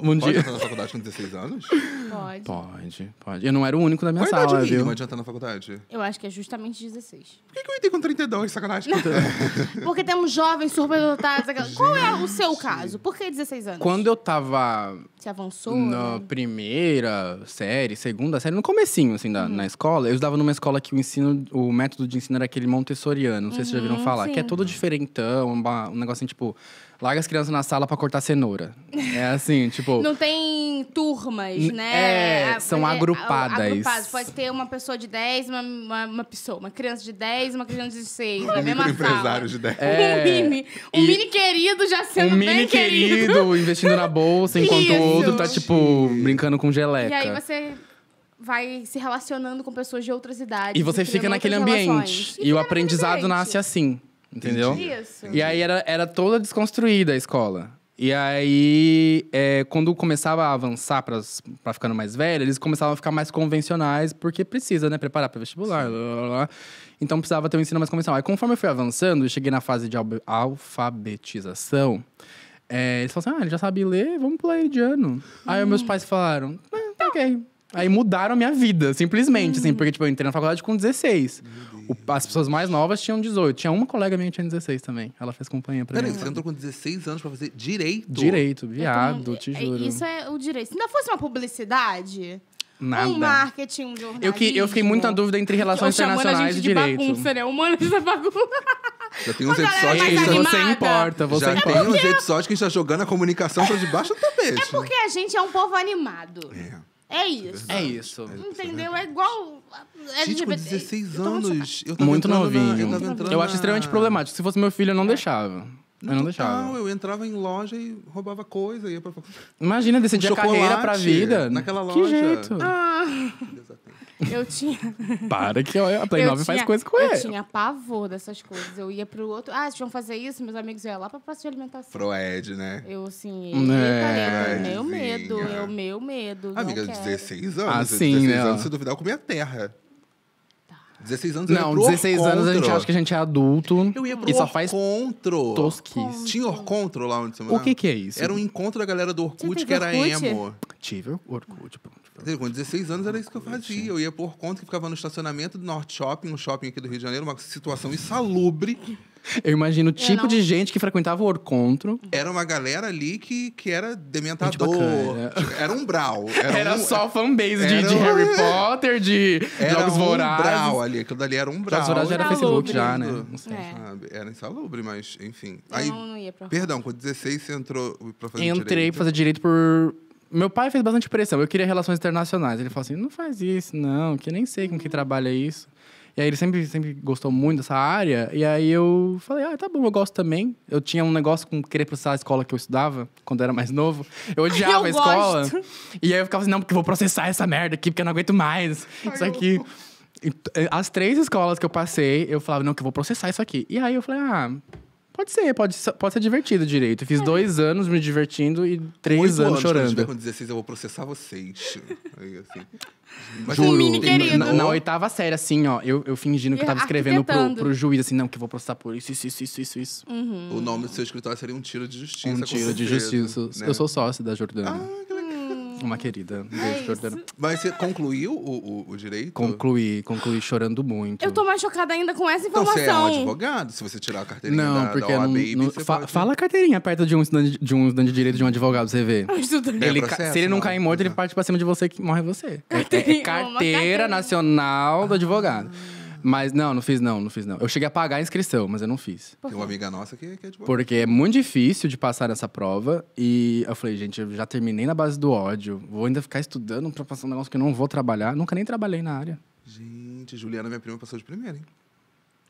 bom dia. Pode entrar na faculdade com 16 anos? Pode. Pode, pode. Eu não era o único da minha Qual sala, idade viu? mínima de entrar na faculdade? Eu acho que é justamente 16. Por que, que eu entrei com 32, sacanagem? Porque temos jovens superdotados. Qual é o seu caso? Por que 16 anos? Quando eu tava você avançou? Na né? primeira série, segunda série, no comecinho, assim, da, uhum. na escola. Eu estava numa escola que o ensino, o método de ensino era aquele montessoriano, não sei uhum, se vocês já viram uhum, falar, sim. que é todo diferentão, um, um negocinho assim, tipo, larga as crianças na sala para cortar cenoura. É assim, tipo. Não tem turmas, né? É, é são agrupadas. agrupadas. Pode ter uma pessoa de 10, uma, uma, uma, pessoa, uma criança de 10 uma criança de 6. Um na mesma empresário de 10. É, um mini. Um mini querido já sendo um mini querido. querido investindo na bolsa enquanto outro tá, tipo, brincando com geleca. E aí você vai se relacionando com pessoas de outras idades. E você fica naquele ambiente. E, e o é aprendizado ambiente. nasce assim, entendeu? Isso. E aí era, era toda desconstruída a escola. E aí, é, quando começava a avançar para ficando mais velha, eles começavam a ficar mais convencionais, porque precisa, né? Preparar para vestibular, blá, blá, blá. Então precisava ter um ensino mais convencional. Aí, conforme eu fui avançando, eu cheguei na fase de alfabetização. É, eles falaram assim, ah, ele já sabe ler, vamos pular ele de ano. Aí meus hum. pais falaram, ah, tá ok. Aí mudaram a minha vida, simplesmente, assim, hum. porque, tipo, eu entrei na faculdade com 16. O, as pessoas mais novas tinham 18. Tinha uma colega minha que tinha 16 também. Ela fez companhia pra Peraí, mim. você entrou com 16 anos pra fazer direito? Direito, é viado, é, te é, juro. Isso é o direito. Se não fosse uma publicidade, Nada. Um marketing, um jornalismo. Eu, que, eu fiquei muito na dúvida entre relações internacionais e direito. De bagunça, né? Humanos é bagunça. Já tem uns episódios que tá animada. você importa, você Já importa. tem uns episódios que a gente tá jogando a comunicação pra debaixo do tapete. É porque a gente é um povo animado. É. É isso. É isso. Entendeu? É igual. LGBT. Gente, com 16 anos. Eu Muito novinho. Na, eu, eu acho extremamente problemático. Se fosse meu filho, eu não é. deixava. Não, eu não deixava. Não, eu entrava em loja e roubava coisa, ia pra Imagina decidir um a carreira pra vida. Naquela loja. Que jeito. Ah. Eu tinha. Para que a Play 9 faz coisa com eu ele. Eu tinha pavor dessas coisas. Eu ia pro outro. Ah, vocês vão fazer isso? Meus amigos iam lá pra praça de alimentação. Pro Ed, né? Eu, assim. É, meu medo. É o meu medo. Amiga, 16 anos. Ah, sim, 16 né? anos, se duvidar, eu comia terra. 16 anos Não, 16 Orcontro. anos a gente acha que a gente é adulto. Eu ia pro e só faz Orcontro. Tosquice. Tinha Orcontro lá onde você morava? O que que é isso? Era um encontro da galera do Orkut que era Orkut? emo. Tive Orkut, pô. Com 16 anos era isso que eu fazia. Eu ia por conta que ficava no estacionamento do Norte Shopping, um shopping aqui do Rio de Janeiro, uma situação insalubre. Eu imagino o tipo não... de gente que frequentava o Orcontro. Era uma galera ali que, que era dementador. Né? Tipo, era um brau. Era, era um, só fanbase de, de um... Harry Potter, de era Jogos um Vorazes. Era um brau ali. Aquilo dali era um brau. Jogos Vorazes já era Facebook já, né? Não sei. É. Era insalubre, mas enfim. Eu Aí, não, não ia pra Perdão, com 16 você entrou pra fazer Entrei direito? Entrei pra fazer direito por meu pai fez bastante pressão. Eu queria relações internacionais. Ele falou assim: não faz isso, não, que nem sei com que trabalha isso. E aí ele sempre, sempre gostou muito dessa área. E aí eu falei, ah, tá bom, eu gosto também. Eu tinha um negócio com querer processar a escola que eu estudava, quando eu era mais novo. Eu odiava eu a escola. Gosto. E aí eu ficava assim, não, porque eu vou processar essa merda aqui, porque eu não aguento mais. Ai, isso aqui. Eu... Eh, as três escolas que eu passei, eu falava, não, que eu vou processar isso aqui. E aí eu falei, ah Pode ser, pode, pode ser divertido direito. Fiz é. dois anos me divertindo e três anos, chorando. Se eu com 16, eu vou processar vocês. Aí, assim. Mas Juro, na, na, oitava série, assim, ó, eu, eu fingindo que eu é, tava escrevendo pro, pro juiz, assim, não, que eu vou processar por isso, isso, isso, isso, isso. Uhum. O nome do seu escritório seria um tiro de justiça. Um tiro de justiça. Né? Eu sou sócio da Jordana. Ah, que uma querida. Um é beijo, é Jordana. Mas você concluiu o, o, o direito? Concluí, concluí chorando muito. Eu tô mais chocada ainda com essa informação. Então, você é um advogado, se você tirar a carteirinha não, da, porque da OAB, não, não, fa pode... Fala a carteirinha perto de um estudante, de um estudante de direito de um advogado, você vê. É ele, processo, se ele não, não cair morto, ele parte pra cima de você que morre você. É, é, é carteira nacional do advogado. Mas não, não fiz não, não fiz não. Eu cheguei a pagar a inscrição, mas eu não fiz. Tem uma amiga nossa que, que é de boa. Porque é muito difícil de passar nessa prova. E eu falei, gente, eu já terminei na base do ódio. Vou ainda ficar estudando pra passar um negócio que eu não vou trabalhar. Nunca nem trabalhei na área. Gente, Juliana, minha prima, passou de primeira, hein?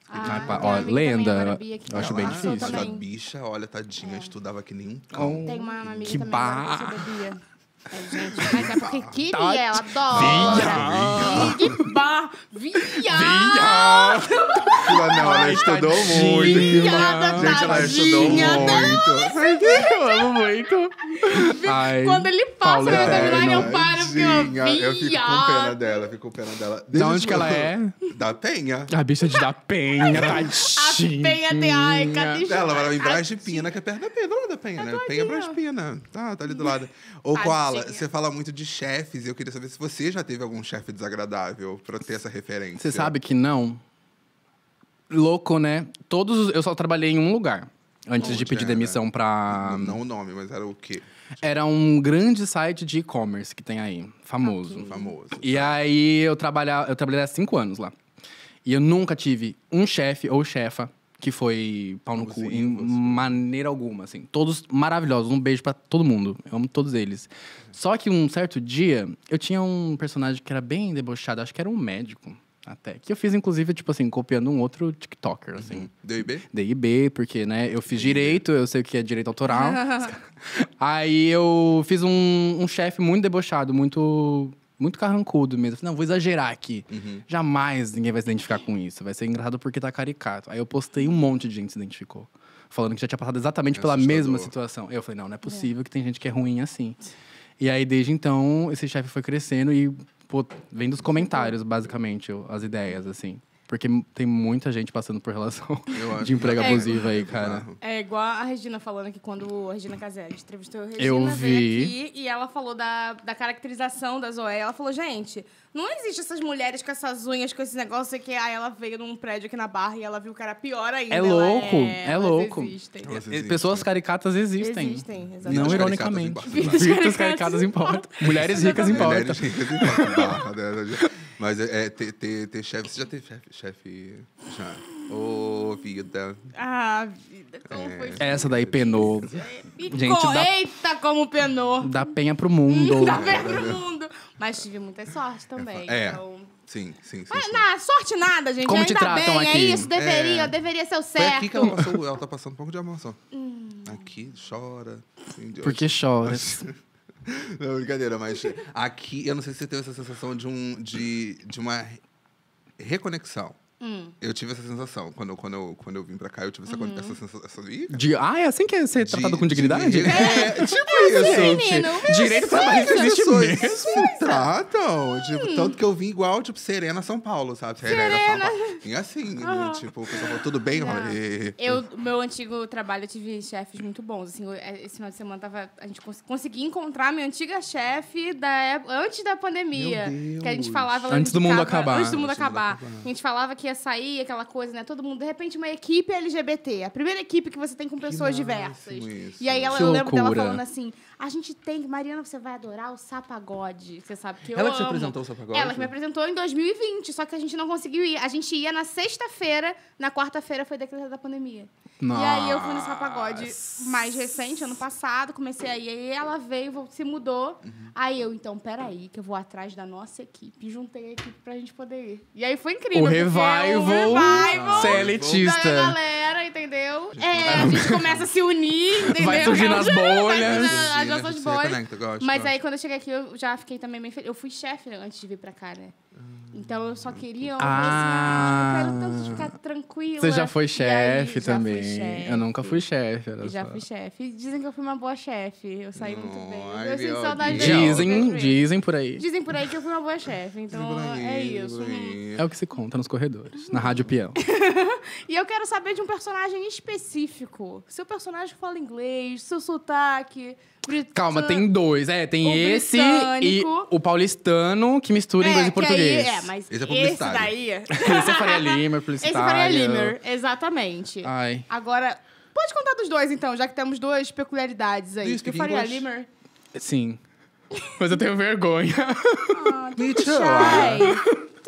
Ah, ah, ó, lenda. Também, eu acho tá bem difícil. A bicha, olha, tadinha, é. estudava que nem um cão. Tem uma amiga que também, bar... Gente, mas é porque queria, tá. ela adora. Vinha! Vinha! Vinha! Fila, não, ela estudou tadinha, muito. Obrigada, Gente, ela estudou muito. Eu amo muito. Ai, Quando ele passa na timeline, eu paro porque eu Eu fico com pena dela, fico com pena dela. de onde que ela é? Da Penha. A bicha de da Penha, tadinha. A Penha de... Ai, cadê? Ela vai lembrar de Pina, que é perto da Penha, do lado da Penha, né? Penha pra Espina. Tá, tá ali do lado. Ô, Koala, você fala muito de chefes. e Eu queria saber se você já teve algum chefe desagradável pra ter essa referência. Você sabe que não? louco, né? Todos. Eu só trabalhei em um lugar. Antes Onde de pedir era? demissão para Não o nome, mas era o quê? Era um grande site de e-commerce que tem aí, famoso. Aqui. Ah, famoso. E tá. aí eu, trabalhava, eu trabalhei há cinco anos lá. E eu nunca tive um chefe ou chefa que foi pau no cu em maneira alguma, assim. Todos maravilhosos, um beijo para todo mundo. Eu amo todos eles. Só que um certo dia, eu tinha um personagem que era bem debochado, acho que era um médico. Até. Que eu fiz, inclusive, tipo assim, copiando um outro TikToker, assim. Uhum. DIB? DIB, porque, né, eu fiz direito, eu sei o que é direito autoral. Aí eu fiz um, um chefe muito debochado, muito muito carrancudo mesmo. Não, vou exagerar aqui. Uhum. Jamais ninguém vai se identificar com isso. Vai ser engraçado porque tá caricato. Aí eu postei um monte de gente se identificou. Falando que já tinha passado exatamente é pela assustador. mesma situação. Eu falei, não, não é, é. possível é. que tem gente que é ruim assim. E aí, desde então, esse chefe foi crescendo e Tipo, vem dos comentários, basicamente, as ideias, assim. Porque tem muita gente passando por relação de emprego é, abusivo aí, cara. É igual a Regina falando que quando a Regina Casé entrevistou a Regina, eu vi. e ela falou da, da caracterização da Zoé. Ela falou, gente, não existe essas mulheres com essas unhas, com esse negócio que aí ela veio num prédio aqui na Barra e ela viu o cara pior ainda. É louco, é, é louco. Existem. Pessoas caricatas existem. Existem, exatamente. Não ironicamente. Vidas caricatas, caricatas importam. Mulheres ricas importam. Mulheres ricas importam. Mas é, é, ter, ter, ter chefe. Você já teve chefe? Chefe. Já. Ô, oh, vida. Ah, vida, como é, foi Essa daí penou. Gente, dá- eita, como penou. dá penha pro mundo. dá vendo pro mundo. Mas tive muita sorte também. É. Então... Sim, sim, sim. Ah, Mas, sorte nada, gente. Como te Ainda tratam bem, é isso, deveria, É. deveria ser o Foi certo. aqui que ela passou. Ela tá passando um pouco de emoção. Hum. Aqui, chora. Assim, Porque chora. Não, brincadeira, mas aqui eu não sei se você teve essa sensação de, um, de, de uma reconexão. Hum. Eu tive essa sensação. Quando, quando, eu, quando eu vim pra cá, eu tive essa, uhum. essa sensação. de, ah, é assim que é ser de, tratado com dignidade? De, é, é tipo é, isso. Menino, Direito trabalhista existe mesmo. Se tratam. Tipo, hum. tanto que eu vim igual, tipo, Serena São Paulo, sabe? Serena, Serena. São Paulo. E assim, uhum. tipo, pessoal falou, tudo bem? Eu falei, eu, meu antigo trabalho, eu tive chefes muito bons. Assim, é, esse final de semana tava, a gente cons consegui encontrar minha antiga chefe da é, antes da pandemia. Que a gente falava... Antes do mundo acabar. Antes do mundo acabar. A gente falava que ia sair aquela coisa, né? Todo mundo, de repente, uma equipe LGBT. A primeira equipe que você tem com pessoas diversas. Isso. E aí ela, eu lembro dela falando assim: a gente tem Mariana, você vai adorar o Sapagode. Você sabe que eu. Ela que amo. apresentou o Sapagode? Ela que me apresentou em 2020, só que a gente não conseguiu ir. A gente ia na sexta-feira, na quarta-feira foi decretada a pandemia. Nossa. E aí eu fui no Sapagode mais recente, ano passado, comecei aí. Aí ela veio, se mudou. Uhum. Aí eu, então, peraí, que eu vou atrás da nossa equipe. Juntei a equipe pra gente poder ir. E aí foi incrível. O é revival, o revival seletista. Da galera, entendeu? É, a gente começa a se unir, entendeu? Vai surgindo as bolhas. Vai surgindo, eu né? sou de gosto, mas gosto. aí, quando eu cheguei aqui, eu já fiquei também meio feliz. Eu fui chefe antes de vir pra cá, né? Ah, então, eu só queria... Assim, ah, assim, eu quero ah. tanto ficar tranquila. Você já foi chefe também. Chef. Eu nunca fui chefe, Já só. fui chefe. Dizem que eu fui uma boa chefe. Eu saí muito bem. Ai, eu sinto saudade Dizem, dizem por aí. Dizem por aí que eu fui uma boa chefe. Então, é isso. Né? É o que se conta nos corredores, na Rádio Peão. e eu quero saber de um personagem específico. Seu personagem fala inglês, seu sotaque... Calma, tem dois. É, tem o esse e o paulistano que mistura é, inglês e português. Aí, é, mas esse, é publicitário. esse daí... esse é Faria Limer, publicitário. Esse é Faria Limer, exatamente. Ai. Agora, pode contar dos dois, então, já que temos duas peculiaridades aí. Isso, que, que Faria English. Limer... Sim. Mas eu tenho vergonha. Ah, Me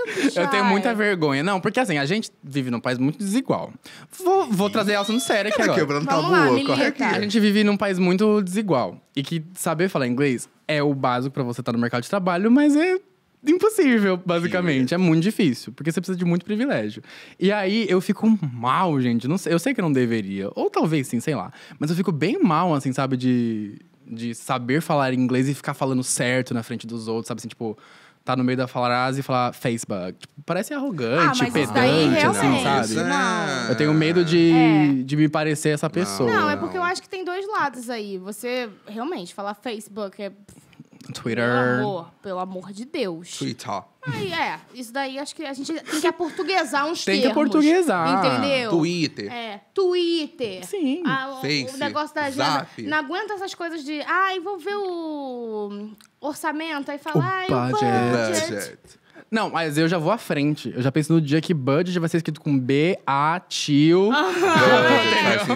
muito Eu tenho muita vergonha. Não, porque assim, a gente vive num país muito desigual. Vou, vou trazer ela no sério aqui agora. quebrando tabu, tá lá, corre aqui. A gente vive num país muito desigual. E que saber falar inglês é o básico para você estar tá no mercado de trabalho, mas é impossível, basicamente. É muito difícil, porque você precisa de muito privilégio. E aí eu fico mal, gente. Não sei, eu sei que eu não deveria, ou talvez sim, sei lá. Mas eu fico bem mal, assim, sabe, de, de saber falar inglês e ficar falando certo na frente dos outros, sabe, assim, tipo tá no meio da frase e falar Facebook. Tipo, parece arrogante, ah, pedante, daí, assim, sabe? É... Eu tenho medo de, é. de me parecer essa pessoa. Não, não, é porque eu acho que tem dois lados aí. Você realmente falar Facebook é Twitter. Pelo amor, pelo amor de Deus. Twitter. Aí, é, isso daí acho que a gente tem que aportuguesar uns tem termos. Tem que aportuguesar. Entendeu? Twitter. É, Twitter. Sim. A, ah, Face, o negócio da agenda. Zap. Não aguenta essas coisas de, ah, vou ver o orçamento, aí fala, o ai, budget. o budget. budget. Não, mas eu já vou à frente. Eu já penso no dia que Bud vai ser escrito com B, A, tio. Ah, faz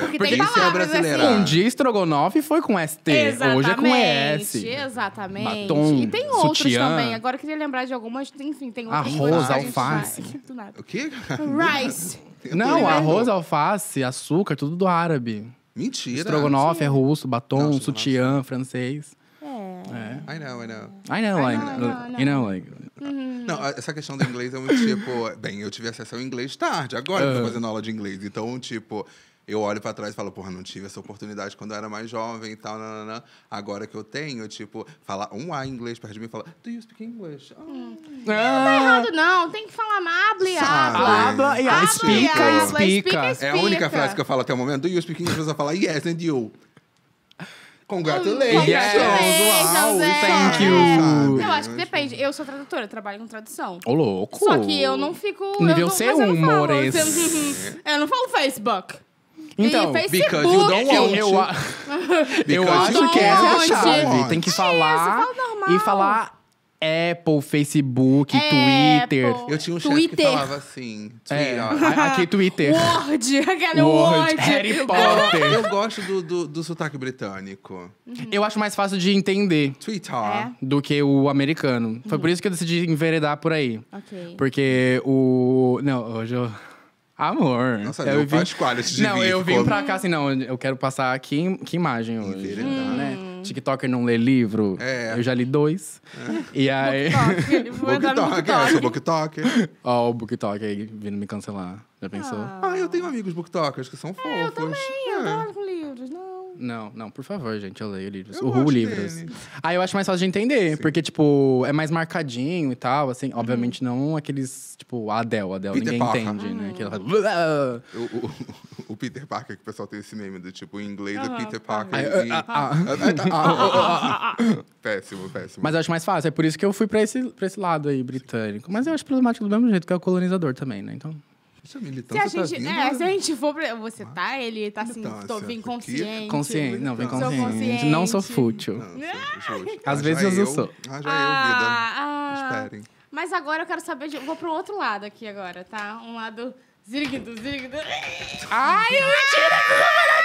Porque, tem isso é palavras brasileira. assim. Um dia estrogonofe foi com ST, hoje é com ES. Exatamente. Batom, e tem outros sutiã. também. Agora eu queria lembrar de algumas. Enfim, tem outros. Arroz, alface. O quê? Rice. Não, arroz, alface, açúcar, tudo do árabe. Mentira. Estrogonofe é russo, batom, Não, sutiã, francês. É. é. I know, I know. I know, like, I know, I know. You know, like, Uhum. Não, essa questão do inglês é muito tipo. Bem, eu tive acesso ao inglês tarde, agora uhum. eu tô fazendo aula de inglês. Então, tipo, eu olho para trás e falo, porra, não tive essa oportunidade quando eu era mais jovem e tal, nananã. Agora que eu tenho, tipo, falar um A em inglês perto de mim e falar, do you speak English? Oh. Ah. Não tá errado, não. Tem que falar mable, habla. Habla e explica, explica. É a única frase que eu falo até o momento, do you speak English? Você falar yes, and you. Congratulations! Yes. Wow, thank you! Eu acho que depende. Tipo. Eu sou tradutora, trabalho com tradução. Ô, louco! Só que eu não fico... Nível C1, Mores. Eu não falo Facebook. Então, é because you don't want eu, eu, eu acho que é a chave. Tem que é, falar e falar Apple, Facebook, é, Twitter. Apple. Eu tinha um chefe que falava assim. É, aqui é Twitter. Word, aquela Word. Word. Harry Potter. Eu gosto do, do, do sotaque britânico. Uhum. Eu acho mais fácil de entender. Twitter. É. Do que o americano. Foi uhum. por isso que eu decidi enveredar por aí. Ok. Porque o... Não, hoje eu... Amor. Nossa, eu vim... de Não, vir, eu vim como... pra cá assim, não, eu quero passar que, que imagem hoje, hum. né? TikToker não lê livro. É. Eu já li dois. É. E aí. Booktalk, é, eu sou booktalker. Ó, o booktalker aí vindo me cancelar. Já pensou? Ah, ah eu tenho amigos booktokers que são fofos. É, eu também, é. eu adoro livros. Não. Não, não, por favor, gente, eu leio livros. Eu Uhul, livros. Dele. Ah, eu acho mais fácil de entender, Sim. porque, tipo, é mais marcadinho e tal, assim. Uhum. Obviamente, não aqueles, tipo, Adel, Adel, Peter ninguém Parker. entende, né, uhum. né? O, o, o, Peter Parker, que o pessoal tem esse meme do tipo, em inglês uhum. é Peter tá Parker. Ah, péssimo, péssimo. Mas eu acho mais fácil, é por isso que eu fui pra esse, pra esse lado aí, britânico. Mas eu acho problemático do mesmo jeito que é o colonizador também, né? Então militância, militância se a gente, tá é, se a gente for você tá, ele tá assim, tô bem consciente. Consciente, não, bem consciente. consciente. Não sou fútil. Não, Às ah, vezes eu, eu sou. Ah, já ah, eu, vida. Ah, ah, Esperem. Mas agora eu quero saber, de, vou pro outro lado aqui agora, tá? Um lado ziriguido, ziriguido. Ai, mentira!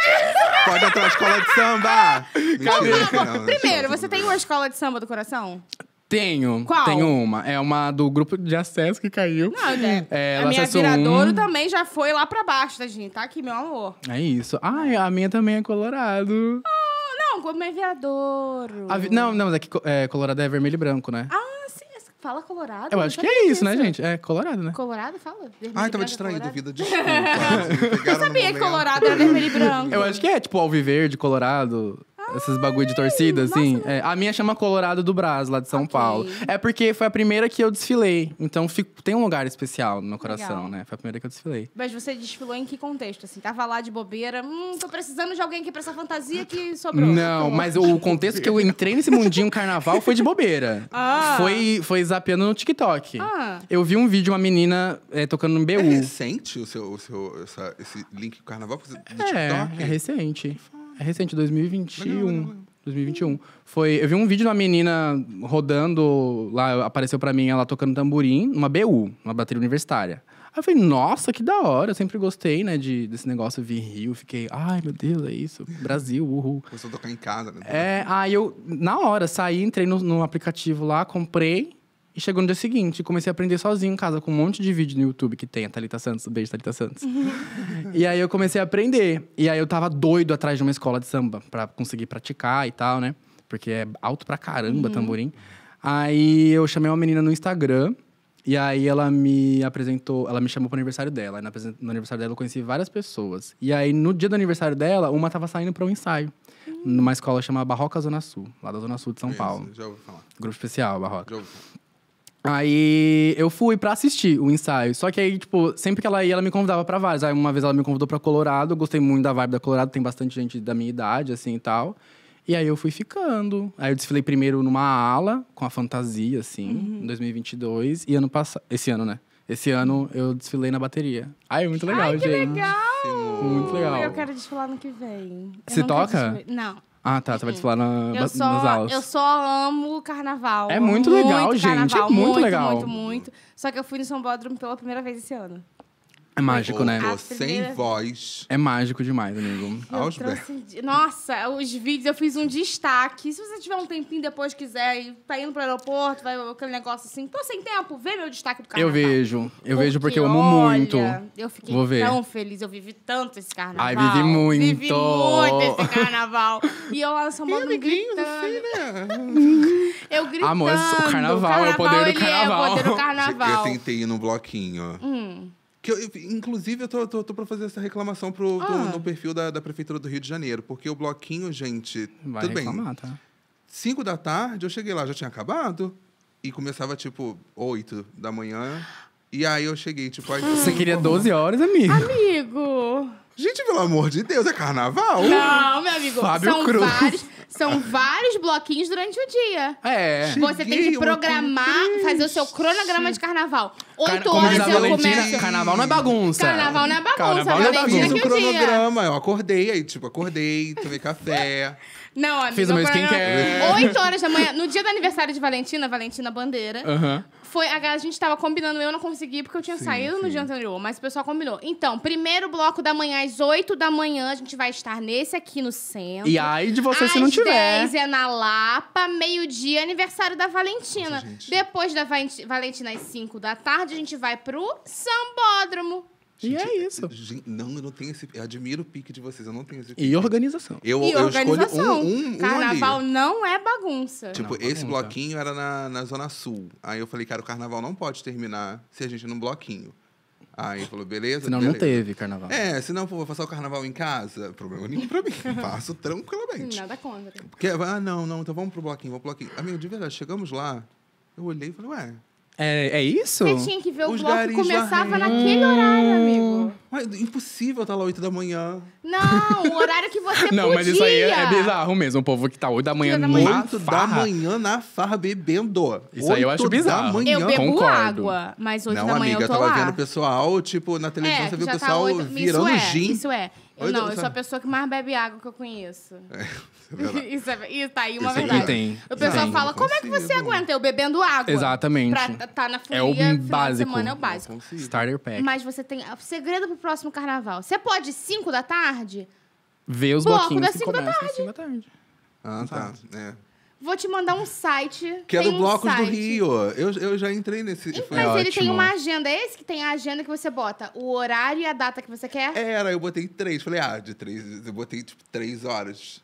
disso. Pode entrar na escola de samba! Então mentira, não, não, primeiro, você tem uma escola de samba do coração? Tenho. Qual? Tenho uma. É uma do grupo de acesso que caiu. Não, né? É, a minha viradouro um. também já foi lá pra baixo, tá, gente? Tá aqui, meu amor. É isso. Ai, a minha também é colorado. Ah, não, como é viradouro. Vi... Não, não, mas é que é, colorado é vermelho e branco, né? Ah, sim. É fala colorado. Eu né? acho que é isso, isso, né, gente? É colorado, né? Colorado, fala. Vermelho Ai, tava é distraído, vida. Desculpa. eu sabia que colorado era é vermelho e branco. Eu acho que é, tipo, alviverde, colorado. Esses bagulho de torcida, assim. É, a minha chama Colorado do Brás, lá de São okay. Paulo. É porque foi a primeira que eu desfilei. Então fico, tem um lugar especial no meu coração, Legal. né? Foi a primeira que eu desfilei. Mas você desfilou em que contexto? Assim, tava lá de bobeira. Hum, tô precisando de alguém aqui pra essa fantasia que sobrou. Não, mas o contexto que eu entrei nesse mundinho carnaval foi de bobeira. Ah. Foi, foi zapeando no TikTok. Ah. Eu vi um vídeo de uma menina é, tocando no BU. É recente o seu, o seu essa, esse link carnaval do é, TikTok? É, é recente. É recente, 2021. Legal, legal, 2021. Foi, eu vi um vídeo de uma menina rodando lá, apareceu para mim ela tocando tamborim, uma BU, uma bateria universitária. Aí eu falei, nossa, que da hora. Eu sempre gostei, né, de, desse negócio vir Rio. Fiquei, ai, meu Deus, é isso. Brasil, uhul. Começou a tocar em casa, né? É, aí eu, na hora, saí, entrei no, no aplicativo lá, comprei. E chegou no dia seguinte, comecei a aprender sozinho em casa, com um monte de vídeo no YouTube que tem a Thalita Santos. Beijo, Thalita Santos. e aí eu comecei a aprender. E aí eu tava doido atrás de uma escola de samba para conseguir praticar e tal, né? Porque é alto pra caramba uhum. tamborim. Aí eu chamei uma menina no Instagram. E aí ela me apresentou, ela me chamou pro aniversário dela. No aniversário dela eu conheci várias pessoas. E aí no dia do aniversário dela, uma tava saindo para um ensaio uhum. numa escola chamada Barroca Zona Sul, lá da Zona Sul de São Paulo. Já ouvi falar. Grupo especial, Barroca. Já ouvi falar. Aí eu fui para assistir o ensaio. Só que aí, tipo, sempre que ela ia, ela me convidava para vários. Aí uma vez ela me convidou para Colorado, eu gostei muito da vibe da Colorado, tem bastante gente da minha idade, assim e tal. E aí eu fui ficando. Aí eu desfilei primeiro numa ala, com a fantasia, assim, uhum. em 2022. E ano passado. Esse ano, né? Esse ano eu desfilei na bateria. Ai, é muito legal, Ai, que gente. Legal! Muito legal. Eu quero desfilar no que vem. Você Se toca? Não. Ah, tá. Você vai desfilar na, eu nas aulas. Eu só amo carnaval. É muito legal, gente. é muito, muito legal. Muito, muito, muito. Só que eu fui no São Bódromo pela primeira vez esse ano. É mágico, né? Primeira... Sem voz. É mágico demais, amigo. Aos transcendi... Nossa, os vídeos, eu fiz um destaque. Se você tiver um tempinho depois, quiser, tá indo pro aeroporto, vai aquele negócio assim, tô sem tempo, vê meu destaque do carnaval. Eu vejo, eu porque, vejo porque eu amo olha, muito. Eu fiquei Vou ver. tão feliz, eu vivi tanto esse carnaval. Ai, vivi muito. Vivi muito esse carnaval. E eu lá no São Paulo gritando. né? eu gritando. Amor, o carnaval, é o carnaval, é o poder do carnaval. É o poder do carnaval. Eu tentei ir num bloquinho. Hum. Que eu, inclusive, eu tô, tô, tô pra fazer essa reclamação pro, ah. do, no perfil da, da Prefeitura do Rio de Janeiro, porque o bloquinho, gente. Vai tudo reclamar, bem. tá? da tarde, eu cheguei lá, já tinha acabado. E começava tipo oito da manhã. E aí eu cheguei, tipo, aí, Você queria como... 12 horas, amigo? Amigo! Gente, pelo amor de Deus, é carnaval? Não, meu amigo, Fábio são Cruz. vários. São vários bloquinhos durante o dia. É. Você Cheguei tem que programar, fazer o seu cronograma de carnaval. Oito Car horas eu Valentina, começo. Carnaval não é bagunça. Carnaval não é bagunça. Carnaval não é bagunça. Eu o é cronograma. Eu acordei, aí, tipo, acordei, tomei café. Não, amigo. Fiz o meu skincare. Oito horas da manhã. No dia do aniversário de Valentina, Valentina Bandeira. Aham. Foi, a, a gente tava combinando, eu não consegui porque eu tinha sim, saído sim. no dia anterior, mas o pessoal combinou. Então, primeiro bloco da manhã, às 8 da manhã, a gente vai estar nesse aqui no centro. E aí de você às se não tiver. Às 10 é na Lapa, meio-dia, aniversário da Valentina. Nossa, Depois da Valentina às 5 da tarde, a gente vai pro Sambódromo. Gente, e é isso. Eh, não, eu não tenho esse. Eu admiro o pique de vocês, eu não tenho esse pique. E organização. Eu, e eu organização. escolho um, um, um Carnaval ali. não é bagunça. Tipo, não, esse bagunça. bloquinho era na, na Zona Sul. Aí eu falei, cara, o carnaval não pode terminar se a gente não bloquinho. Aí falou, beleza? Senão beleza. não teve carnaval. É, senão vou passar o carnaval em casa, problema nenhum pra mim. Passo tranquilamente. Nada contra. Porque, ah, não, não, então vamos pro bloquinho, vamos pro bloquinho. Amigo, de verdade, chegamos lá, eu olhei e falei, ué, é, é isso? Você tinha que ver o Os bloco começava já... naquele horário, amigo. Mas hum. impossível estar tá lá 8 da manhã. Não, o horário que você Não, podia. mas isso aí é, bizarro mesmo. O povo que tá 8 da manhã na farra. 8 da manhã na farra bebendo. Isso aí eu acho bizarro. Da manhã. Eu bebo Concordo. água, mas 8 não, da manhã amiga, eu tô eu tava lá. vendo o pessoal, tipo, na televisão é, você viu o tá pessoal tá 8... virando isso é, gin. Isso é. Oi, não, eu sou a pessoa que mais bebe água que eu conheço. É, é isso, é, isso tá aí uma isso é verdade. Tem, o pessoal tem. fala, como é que você aguenta eu bebendo água? Exatamente. Pra tá, tá na folia, é o básico. Semana, é o básico. Starter pack. Mas você tem o ah, segredo pro próximo carnaval. Você pode 5 da tarde? Ver os Bloco bloquinhos das 5 da, tarde. da tarde. Ah, tá. É. Vou te mandar um site. Que é do Blocos do Rio. Eu, eu já entrei nesse. Mas foi ele ótimo. tem uma agenda. É esse que tem a agenda que você bota o horário e a data que você quer? Era, eu botei três. Falei, ah, de três. Eu botei tipo três horas.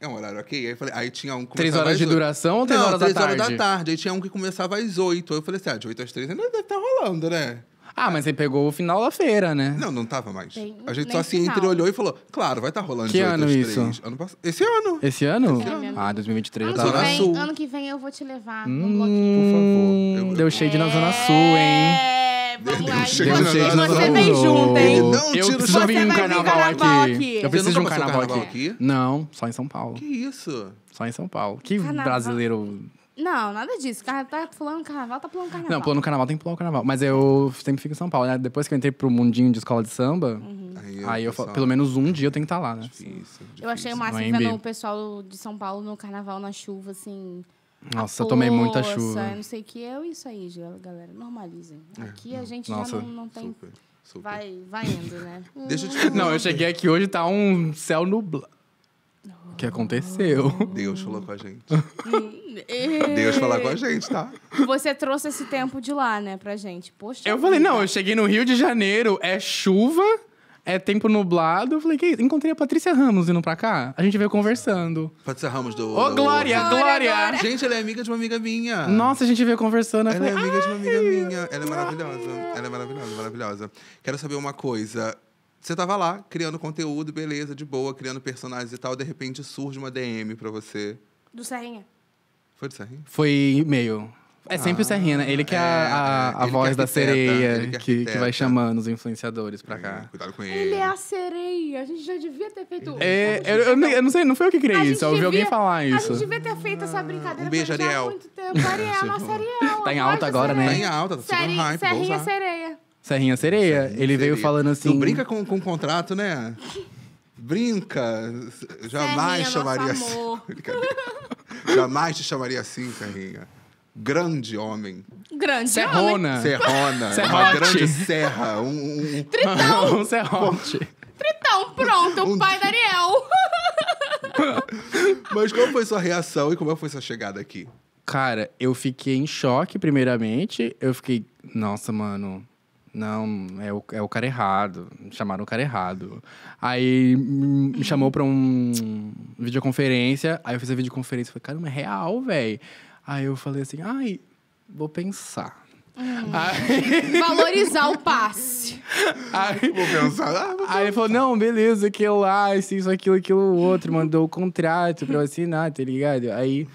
É um horário ok. Aí, falei, aí tinha um que Três horas de duração ou três Não, horas três da tarde? Três horas da tarde. Aí tinha um que começava às oito. Aí eu falei assim, ah, de oito às três ainda deve estar tá rolando, né? Ah, mas ele pegou o final da feira, né? Não, não tava mais. Bem, a gente só se entreolhou e falou, claro, vai estar tá rolando. Que ano isso? Ano pass... Esse ano. Esse ano? Esse ano. Ah, 2023 ano tá eu tava vem, Sul. Ano que vem eu vou te levar. Hum, por favor. Eu, eu... Deu shade é... na Zona Sul, hein? Vamos lá. Então. Você, você vem junto, hein? Não, eu preciso de um carnaval, aqui. Eu preciso de um carnaval, aqui. Não, só em São Paulo. Que isso? Só em São Paulo. Que brasileiro não, nada disso. Car... Tá pulando carnaval, tá pulando carnaval. Tá não, pulando carnaval tem que pular o carnaval. Mas eu sempre fico em São Paulo, né? Depois que eu entrei pro mundinho de escola de samba, uhum. aí, eu, aí eu pelo menos um dia eu tenho que estar tá lá, né? Difícil, difícil. Eu achei o máximo vendo o pessoal de São Paulo no carnaval, na chuva, assim. Nossa, eu tomei muita chuva. Não sei o que é isso aí, galera. Normalizem. É, aqui é, a gente nossa, já não, não tem. Super, super. Vai, vai indo, né? Deixa eu te Não, eu cheguei aqui hoje tá um céu nublado. O que aconteceu? Deus falou com a gente. Hum, Deus falou com a gente, tá? Você trouxe esse tempo de lá, né, pra gente. Poxa. Eu vida. falei, não, eu cheguei no Rio de Janeiro, é chuva, é tempo nublado. Eu falei, que Encontrei a Patrícia Ramos indo pra cá. A gente veio conversando. Patrícia Ramos do. Ô, oh, Glória, Glória, Glória, Gente, ela é amiga de uma amiga minha. Nossa, a gente veio conversando. Ela é falei, é amiga de uma amiga minha. Ela é maravilhosa. Ai. Ela é maravilhosa, maravilhosa. Quero saber uma coisa. Você tava lá, criando conteúdo, beleza, de boa, criando personagens e tal, de repente surge uma DM pra você. Do Serrinha. Foi do Serrinha? Foi e-mail. É sempre ah, o Serrinha, né? Ele que é, a, é, a, é, a é voz da sereia, que, que, que, vai chamando os influenciadores pra cá. Cuidado com ele. Ele é a sereia. A gente já devia ter feito... É, eu, eu, não, eu, não sei, não foi eu que criei a isso. Eu ouvi devia, alguém falar isso. A gente devia ter feito essa brincadeira. Um beijo, Ariel. Há muito tempo. Ariel, nossa Ariel. Tá em alta agora, né? Tá em alta, tá super hype. Serrinha, sereia. Serrinha Sereia. Serrinha ele veio falando assim. Tu brinca com, com o contrato, né? Brinca. Jamais Serrinha, chamaria assim. Jamais te chamaria assim, Serrinha. Grande homem. Grande Serrona. homem. Serrona. Serrona. Uma grande serra. Um, um... Tritão. um serrote. Tritão, pronto. O um... pai da Ariel. Mas qual foi sua reação e como foi sua chegada aqui? Cara, eu fiquei em choque, primeiramente. Eu fiquei, nossa, mano, não, é o, é o cara errado. Chamaram o cara errado. Aí me chamou pra um videoconferência. Aí eu fiz a videoconferência. Falei, caramba, é real, velho. Aí eu falei assim, ai, vou pensar. Hum. Aí... Valorizar o passe. Aí, vou pensar, ah, vou aí ele falou: não, beleza, aquilo lá, isso, aquilo, aquilo, outro. Mandou o contrato pra eu assinar, tá ligado? Aí.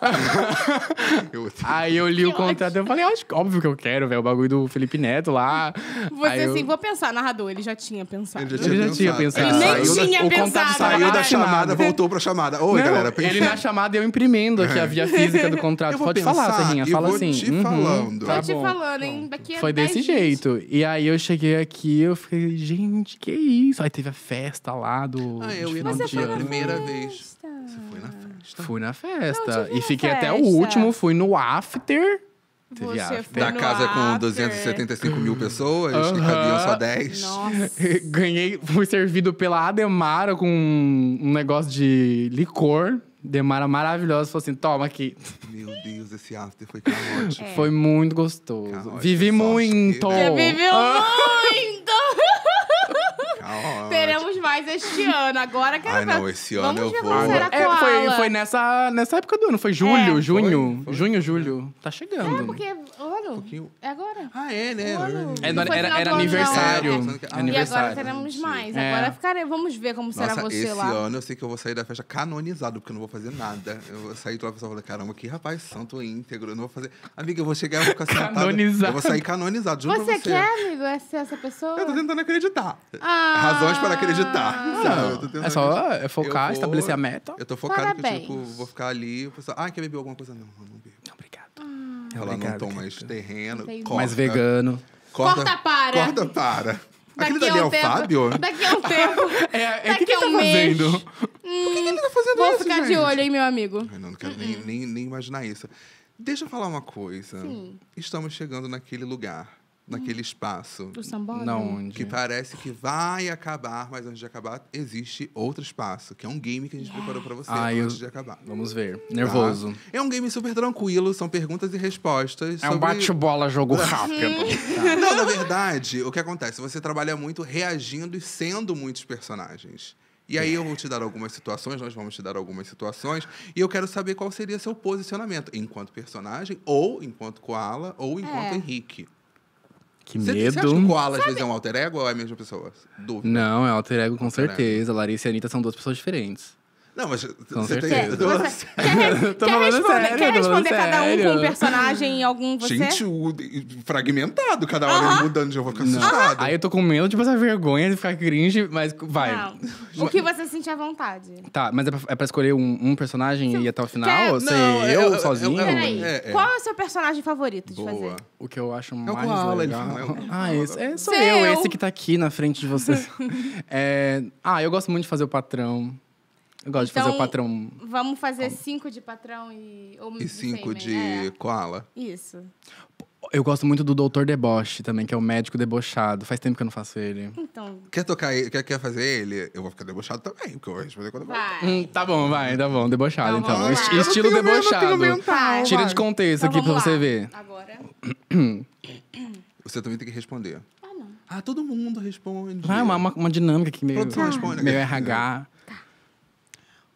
eu aí eu li que o contrato e falei, acho óbvio que eu quero, velho. O bagulho do Felipe Neto lá. Você aí assim, eu... vou pensar, narrador, ele já tinha pensado. Ele já tinha, ele já tinha pensado. Ele nem saiu tinha da, pensado. O contrato saiu da, chamada, voltou pra chamada. Oi, Não, galera, pensei. Ele na chamada eu imprimindo aqui a é. via física do contrato. Pode pensar, falar, Serrinha, fala assim. Te uhum, falando. Tá te falando, hein? Daqui Foi desse jeito. E aí eu cheguei aqui, eu fiquei, gente, que isso? Aí teve a festa lá do. Ah, eu ia na primeira vez. Você foi na festa? Fui na festa. Não, e fiquei festa. até o último, fui no after. Teve Você after. Foi da casa after. com 275 mil pessoas, uh -huh. que cabiam só 10. Nossa. Ganhei, fui servido pela Ademara com um negócio de licor. Demara maravilhosa, falou assim: toma aqui. Meu Deus, esse after foi caótico. É. Foi muito gostoso. Caótico, Vivi muito! Que... Você viveu ah. muito! Caótico mais este ano. Agora que Ai, ver. não, esse ano Vamos eu vou. É, foi, foi nessa, nessa época do ano, foi julho, é. junho. Foi, foi. Junho, julho. Tá chegando. É, porque ano. Um pouquinho... É agora. Ah, é, né? Um É, era, era, né? era aniversário. É, aniversário. E agora teremos mais. Agora é. ficarei, vamos ver como Nossa, será você esse lá. Esse ano eu sei que eu vou sair da festa canonizado, porque eu não vou fazer nada. Eu vou sair de lá e falar, caramba, que rapaz santo íntegro. Eu não vou fazer. Amiga, eu vou chegar e vou ficar sentada. Canonizado. Eu vou sair canonizado. Juro você, você quer, amigo, ser essa pessoa? Eu tô tentando acreditar. Ah. Razões para acreditar. Não, é só acreditar. É focar, eu estabelecer vou, a meta. Eu tô focado tipo, Parabéns. que eu tipo, vou ficar ali. O pessoal, ah, quer beber alguma coisa? Não, eu não bebo. Ela Obrigado, não toma mais terreno. Corta, mais vegano. Corta, corta para. Corta para. Daqui Aquele daqui é o tempo. Fábio? Daqui a um tempo. É, é o que, que, tá um fazendo? Mês. Hum, Por que, que, ele tá fazendo vou isso? Vou ficar gente? de olho, hein, meu amigo. Eu não, não quero uh -uh. Nem, uh-uh. nem, nem imaginar isso. Deixa eu falar uma coisa. Sim. Estamos chegando naquele lugar naquele espaço. O Sambódromo? Não, que parece que vai acabar, mas antes de acabar, existe outro espaço, que é um game que a gente preparou para você ah, antes eu... de acabar. Vamos ver. Tá? Nervoso. Tá? É um game super tranquilo, são perguntas e respostas. É sobre... um bate-bola jogo uhum. rápido. tá. Não, na verdade, o que acontece? Você trabalha muito reagindo e sendo muitos personagens. E aí é. eu vou te dar algumas situações, nós vamos te dar algumas situações, e eu quero saber qual seria seu posicionamento enquanto personagem, ou enquanto Koala, ou enquanto é. Henrique. Que você, medo. Você acha que o Koala, às vezes, é um alter ego ou é a mesma pessoa? Dúvida. Não, é alter ego com alter certeza. Ego. Larissa e Anitta são duas pessoas diferentes. Não, mas com você certeza. tem. Você, quer, quer responder, sério, quer responder cada sério. um com um personagem em algum você? Gente, o... fragmentado, cada um uh -huh. mudando, eu vou ficar assustado. Uh -huh. Aí eu tô com medo de tipo, passar vergonha, de ficar cringe, mas vai. Não. O que você sentir à vontade. Tá, mas é pra, é pra escolher um, um personagem e ir até o final? Quer... Sei não, é, eu, eu, é, eu é, sozinho? Peraí. É, é. Qual é o seu personagem favorito Boa. de fazer? O que eu acho mais legal. Ah, esse, é, sou Seu. eu, esse que tá aqui na frente de vocês. ah, eu gosto muito de fazer o patrão. Eu gosto então, de fazer o então, patrão. Vamos fazer Como? cinco de patrão e. Ou, e cinco de né? é. koala. Isso. Eu gosto muito do Doutor Deboche também, que é o médico debochado. Faz tempo que eu não faço ele. Então. Quer tocar ele? Quer, quer fazer ele? Eu vou ficar debochado também, porque eu vou responder quando vai. Hum, tá bom, vai, tá bom. Debochado, então. então. Est estilo debochado. mental, Tira de contexto então, aqui pra lá. você ver. Agora. Você também tem que responder. Ah, não. Ah, todo mundo responde. Ah, uma, uma, uma dinâmica aqui meio, ah. responde meio RH. É.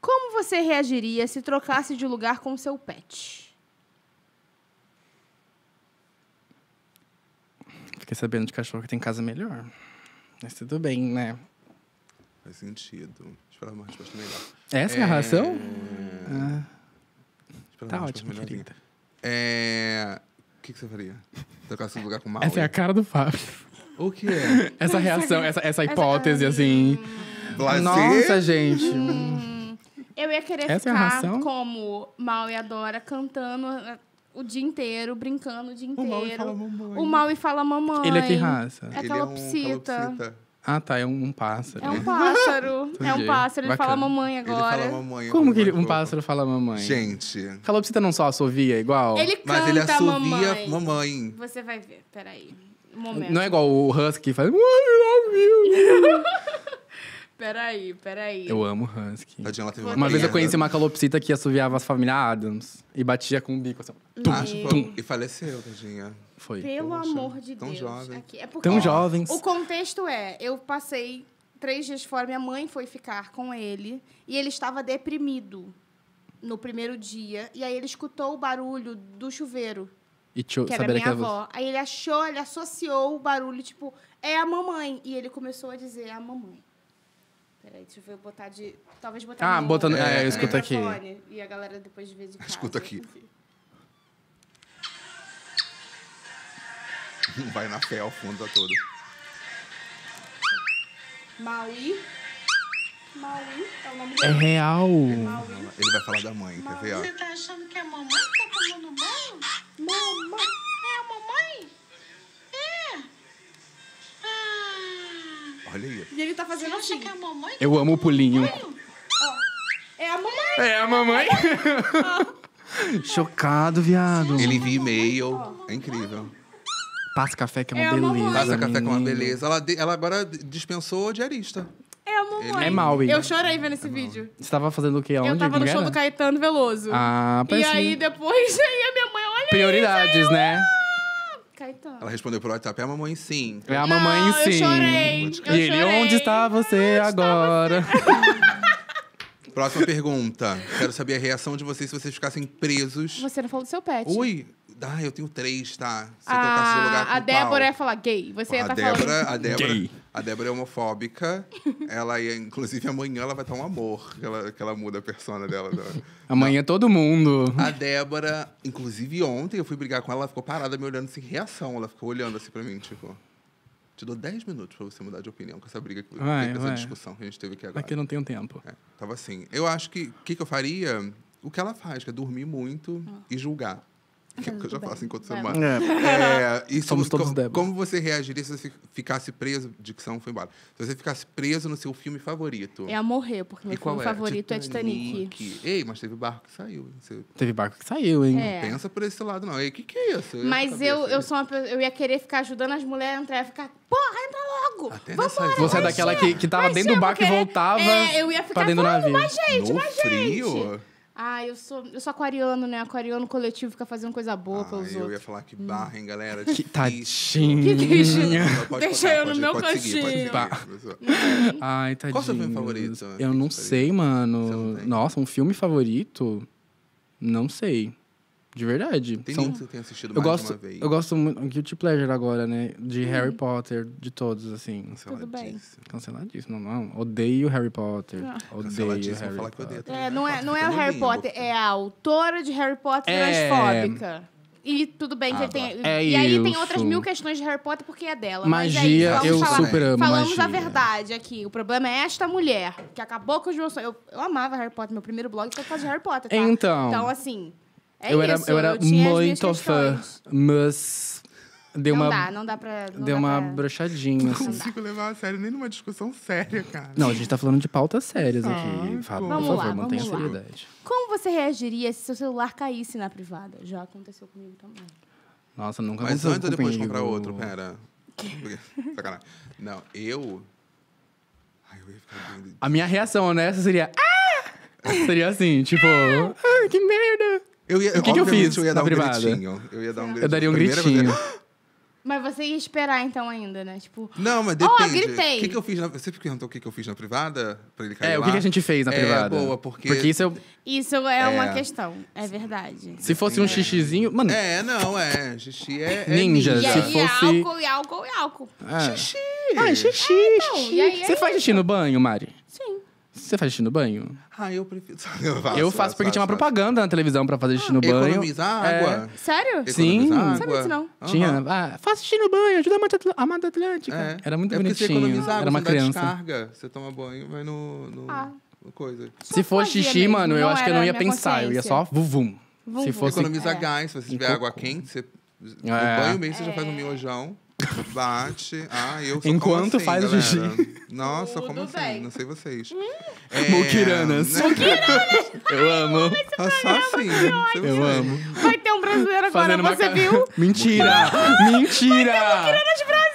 Como você reagiria se trocasse de lugar com seu pet? Fiquei sabendo de cachorro que tem casa melhor. Mas tudo bem, né? Faz sentido. Esperava uma resposta melhor. É essa é, é a razão? É... Ah. Tá ótimo, querida. É... O que, que você faria? Trocasse de lugar com o Essa é a cara do Fábio. O que é? Essa reação, essa, essa hipótese, essa... assim... Blazer? Nossa, gente... Hum. Eu ia querer Essa é ficar é como Mal e Adora cantando eh, o dia inteiro, brincando o dia inteiro. O Mal e fala mamãe. O Mal e fala mamãe. Ele é que raça? É, é calopsita. É ah, tá. É um, um pássaro. É um pássaro. é um pássaro. Ele Bacana. fala mamãe agora. Ele fala mamãe. Como que ele, um pássaro fala mamãe? Gente. Calopsita não só assovia igual? Ele canta Mas ele assovia mamãe. mamãe. Você vai ver. Peraí. Um momento. Não é igual o Husky que faz... Peraí, peraí. Eu amo husky. Tadinha, ela teve uma, uma vez eu conheci uma calopsita que assoviava as família Adams e batia com o bico assim. Tum, ah, tum. E faleceu, tadinha. Foi. Pelo Poxa, amor de tão Deus. Jovem. Aqui. É porque tão jovens. O contexto é, eu passei três dias fora, minha mãe foi ficar com ele e ele estava deprimido no primeiro dia. E aí ele escutou o barulho do chuveiro. E tio, que era minha que era avó. Aí ele achou, ele associou o barulho, tipo, é a mamãe. E ele começou a dizer é a mamãe. Peraí, deixa eu botar de. Talvez botar Ah, no, bota é, no- é, escuta aqui. E a galera depois vê de casa. Escuta aqui. Vai na fé ao fundo da toda. Maui. Maui é o nome É real. É Maui. Ele vai falar da mãe, quer ver? Você tá achando que a mamãe que tá tomando banho? Mamãe. Olha aí. E ele tá fazendo assim. É a mamãe, eu amo o pulinho. É a mamãe. É a mamãe. Chocado, viado. Ele é viu e-mail. É incrível. Passa café que é uma é beleza. Passa café que é uma beleza. Ela, ela agora dispensou diarista. É a mamãe. É mal, Igor. Eu chorei vendo esse é vídeo. Você tava fazendo o quê? Onde? Eu tava no show do Caetano Veloso. Ah, E aí depois, aí a minha mãe, olha Prioridades, isso, né? Eu... Caetano. Ela respondeu por WhatsApp, é ah, a mamãe sim. É a mamãe sim. Eu chorei. E eu ele, chorei. onde está você onde assim. agora? Próxima pergunta. Quero saber a reação de vocês se vocês ficassem presos. Você não falou do seu pet. Ui, ah, eu tenho três, tá? Você a, lugar ah, A Débora qual? ia falar gay. Você ia a tá Débora, falando... A Débora, gay. a Débora é homofóbica. ela ia, inclusive, amanhã ela vai estar um amor. Que ela, que ela muda a persona dela. Né? amanhã é todo mundo. A Débora, inclusive ontem eu fui brigar com ela, ela ficou parada me olhando sem reação. Ela ficou olhando assim pra mim, tipo... Te dou 10 minutos pra você mudar de opinião com essa briga, que, essa vai. discussão que a gente teve aqui agora. Aqui não tem um tempo. É, tava assim. Eu acho que o que, que, eu faria? O que ela faz, que é dormir muito ah. e julgar. Que eu já faço enquanto você humano. É. É, Somos você, todos como, como você reagiria se você ficasse preso? Dicção foi embora. Se você ficasse preso no seu filme favorito. É a morrer, porque meu filme é? favorito é Titanic. é Titanic. Ei, mas teve barco que saiu. Você... Teve barco que saiu, hein? É. Não pensa por esse lado, não. Ei, o que, que é isso? Eu mas eu, eu, sou uma, eu ia querer ficar ajudando as mulheres a entrar e ficar. Porra, entra logo! Até Vamos embora, Você é daquela que, que tava dentro do barco querer... e voltava. É, eu ia ficar. falando, navio. Mais gente, no mais frio? gente. Ah, eu sou, eu sou aquariano, né? Aquariano coletivo fica fazendo coisa boa ah, pelos eu outros. Eu ia falar que barra, hein, galera? Que tadinho. Que deixa, deixa eu no meu cantinho. Ai, tadinho. Qual o seu filme favorito? Eu não sei, mano. Nossa, um filme favorito? Não sei. De verdade. Tem São... que tem assistido eu mais gosto, uma vez. Eu gosto muito. Guilty Pleasure agora, né? De hum. Harry Potter, de todos, assim. Canceladíssimo. Canceladíssimo. Não, não. Odeio Harry Potter. Não. Ah. Odeio Harry falar Que odeio é, não é, não é então, o Harry Potter, é a autora de Harry Potter é... transfóbica. E tudo bem ah, que ele tem. Tá. É e aí tem outras mil questões de Harry Potter porque é dela. É magia, mas aí, eu falar, super amo. Falamos magia. a verdade aqui. O problema é esta mulher que acabou com os meus sonhos. Eu, eu amava Harry Potter, meu primeiro blog foi por causa de Harry Potter. Tá? Então. Então, assim. É eu, isso, era, eu era eu muito fã, mas deu não uma. Dá, não dá pra. Não deu dá uma pra... brochadinha. Assim. Não assim. consigo levar a sério nem numa discussão séria, cara. Não, a gente tá falando de pautas sérias ah, aqui, Fábio. Por favor, lá, mantenha a seriedade. Como você reagiria se seu celular caísse na privada? Já aconteceu comigo também. Nossa, nunca Mas Mas antes ou depois de comprar outro, pera. Sacanagem. Não, eu. Ai, eu ia ficar A minha reação honesta seria. Ah! Seria assim, tipo. Ah, que merda! Eu ia, o que, que eu fiz? Eu ia dar um privada? gritinho. Eu ia dar um gritinho. Eu daria um gritinho. Mas você ia esperar então ainda, né? Tipo. Não, mas depende. Oh, gritei. O que, que eu fiz na... Você perguntou o que, que eu fiz na privada? para ele cair É, lá? o que, que a gente fez na é, privada? É, boa, porque. Porque isso é. Isso é, é... uma questão, é verdade. Se fosse um é. xixizinho. Mano. É, não, é. Xixi é. ninja, é ninja. se fosse. álcool, e álcool, e álcool. Xixi. Ah, xixi, ah, então, xixi. Aí, é você faz xixi no banho, Mari? Sim. Você faz xixi no banho? Ah, eu prefiro. Eu faço, eu faço, faço porque faço, tinha uma propaganda na televisão pra fazer xixi no banho. Economiza é. água. Sério? Sim. Água. Não sabia disso, não. Uhum. Tinha. Ah, faça xixi no banho, ajuda a Mata Atlântica. É. Era muito é bonitinho. Você economiza água, Era uma você criança. Descarga. Você toma banho, vai no. no... Ah. Coisa. Se for xixi, mesmo. mano, eu acho que eu não ia pensar. Eu ia só vuvum. vum. Se fosse... Economiza é. gás. Se você tiver água quente, você... no é. banho mesmo, você já faz um é. miojão. Bate. Ah, eu sou Enquanto assim, faz galera? xixi. Nossa, Tudo como assim? bem. Não sei vocês. Hum? É... Mukiranas. Né? Eu amo. Ah, só assim. Né? não sei Eu amo. Vai ter um brasileiro agora, Fazendo você viu? Mentira! Mentira! Mukiranas Brasil!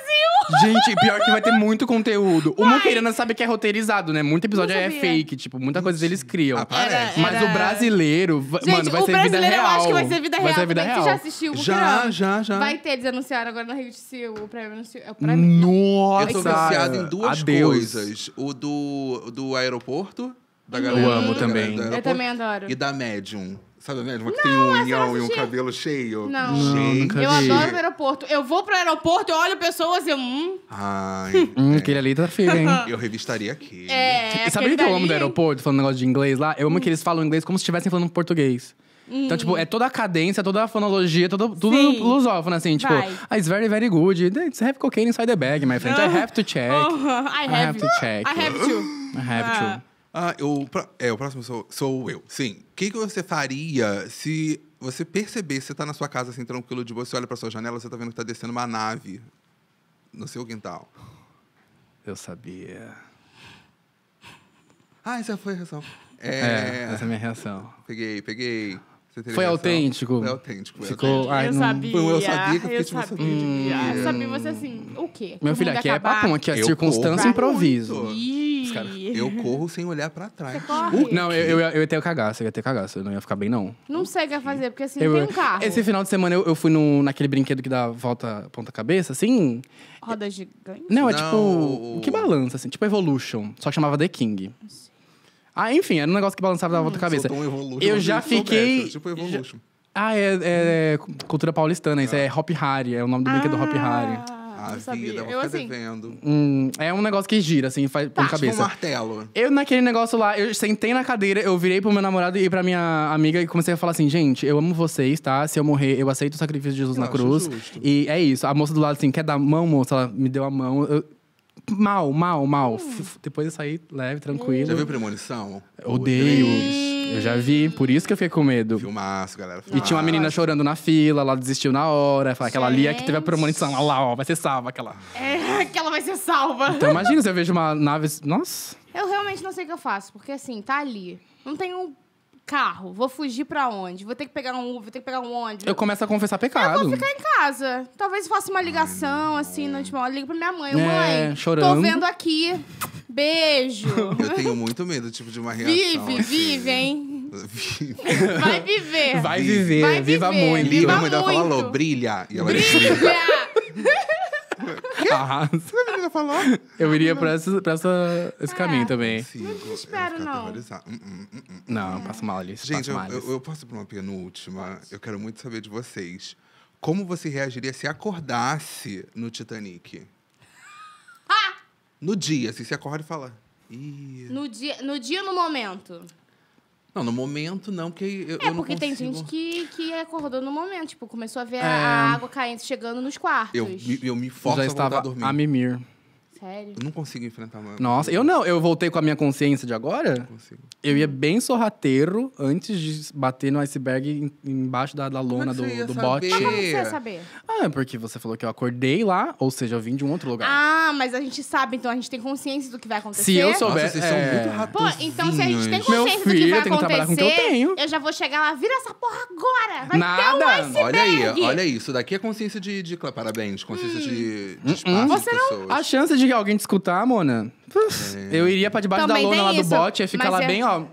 Gente, pior que vai ter muito conteúdo. O Muqueirana sabe que é roteirizado, né? Muito episódio é fake, tipo, muita coisa eles criam. Aparece. Mas o brasileiro, Gente, mano, vai ser vida brasileiro eu acho que vai ser vida real. Vai ser vida real. Você já assistiu o Já, já, já. Vai ter, eles anunciaram agora na Rio de o prêmio anunciou. É o prêmio. Nossa! Eu tô viciado em duas adeus. coisas. O do, do aeroporto, da galera. amo da também. galera Eu também adoro. E da Medium. Sabe a Uma Que não, tem um unhão e um cabelo cheio? Não. Gente. eu adoro o aeroporto. Eu vou pro aeroporto, eu olho pessoas e eu. Hum. Ai. hum, aquele ali tá feio, hein? Eu revistaria aqui. É. sabe o que eu amo do aeroporto, falando negócio de inglês lá? Eu amo hum. que eles falam inglês como se estivessem falando português. Então, hum. tipo, é toda a cadência, toda a fonologia, todo, tudo Sim. lusófono, assim. Tipo, Ah, it's very, very good. It's have cocaine inside the bag, my friend. I have to check. I, have I, have, to check. Ah. I have to. I have to. Ah, eu, é, o próximo sou, sou eu. Sim. O que, que você faria se você percebesse você tá na sua casa assim, tranquilo, de boa, você olha pra sua janela, você tá vendo que tá descendo uma nave no seu quintal? Eu sabia. Ah, essa foi a reação. É, é essa é a minha reação. Peguei, peguei. Foi autêntico. Foi autêntico. Foi Ficou, autêntico. Ai, eu não... sabia. Eu sabia que eu, hum. eu sabia. sabia. Eu sabia você assim, o quê? Meu filho, aqui é acabar. é papum, aqui é eu circunstância e improviso. Cara, eu corro sem olhar pra trás. Uh, não, eu, eu, eu ia ter cagaço, eu ia ter cagaço. Eu não ia ficar bem, não. Não sei o que ia fazer, porque assim, eu, tem um carro. Esse final de semana eu, eu fui no, naquele brinquedo que dá volta ponta-cabeça, assim. Roda gigante? Não, é não. tipo. O... Que balança, assim, tipo Evolution. Só chamava The King. Sim. Ah, enfim, era um negócio que balançava da volta hum, da cabeça. Um eu já fiquei. tipo Evolution. Já... Ah, é, é, é, cultura paulistana, isso é, é Hop Harry, é o nome do brinquedo ah. Hop Harry. Ah, sabia. vida, vou é eu, assim, devendo. Hum, é um negócio que gira, assim, faz tá, por cabeça. Tipo um martelo. Eu, naquele negócio lá, eu sentei na cadeira, eu virei pro meu namorado e pra minha amiga e comecei a falar assim, gente, eu amo vocês, tá? Se eu morrer, eu aceito o sacrifício de Jesus eu na cruz. Justo. E é isso. A moça do lado, assim, quer dar mão, moça? Ela me deu a mão. Eu, mal, mal, mal. Hum. Depois eu saí leve, tranquilo. Já viu Premonição? Odeio. Eu já vi, por isso que eu fiquei com medo. Filmaço, galera. Filmaço. E tinha uma menina chorando na fila, ela desistiu na hora. Fala, aquela ali é que teve a premonição. Olha lá, ó, vai ser salva aquela. É, aquela vai ser salva. Então imagina se eu vejo uma nave. Nossa. Eu realmente não sei o que eu faço, porque assim, tá ali. Não tem um Carro, vou fugir pra onde? Vou ter que pegar um Uber, vou ter que pegar um ônibus. Eu começo a confessar pecado. Eu vou ficar em casa. Talvez faça uma ligação, assim, na última hora. Ligo pra minha mãe. É, mãe, chorando. tô vendo aqui. Beijo. Eu tenho muito medo, tipo, de uma reação. Vive, assim. vive, hein? Vive. Vai viver. Vai viver. Vai viver. Viva muito. Viva, Viva muito. Ela falou, brilha. E ela brilha. brilha. Arrasa. a menina falou? Eu iria pra, essa, pra essa, esse é. caminho também. Não desespero, não. Hum, hum, hum, hum, hum. passo mal ali. Gente, passo eu, eu, eu posso ir pra uma penúltima? Eu quero muito saber de vocês. Como você reagiria se acordasse no Titanic? No dia, assim, se acorda e fala... Ih, No dia, no dia no momento? Não, no momento não, porque eu, é, eu não porque consigo... tem gente que, que acordou no momento, tipo, começou a ver é... a água caindo, chegando nos quartos. Eu, eu me forço eu já a estava a dormir. a mimir. Sério? Eu não consigo enfrentar mais. Nossa, eu não. Eu voltei com a minha consciência de agora. Não consigo. Eu ia bem sorrateiro antes de bater no iceberg em- embaixo da, da lona do, do bote. Mas como que você ia saber? Ah, é porque você falou que eu acordei lá, ou seja, eu vim de um outro lugar. Ah, mas a gente sabe, então a gente tem consciência do que vai acontecer. Se eu souber- Nossa, vocês são É. muito Pô, então se a gente tem consciência do que vai eu que trabalhar com o que eu acontecer, tenho. eu já vou chegar lá, vira essa porra agora! Vai ter um Nada. iceberg! Olha aí, olha aí. Isso daqui é consciência de... de- Parabéns. Consciência hum. de, de hum, hum. espaço, de A chance de alguém te escutar, Mona, é. eu iria pra debaixo Também da lona lá isso, do bote, ia ficar lá é... bem, ó. Assim.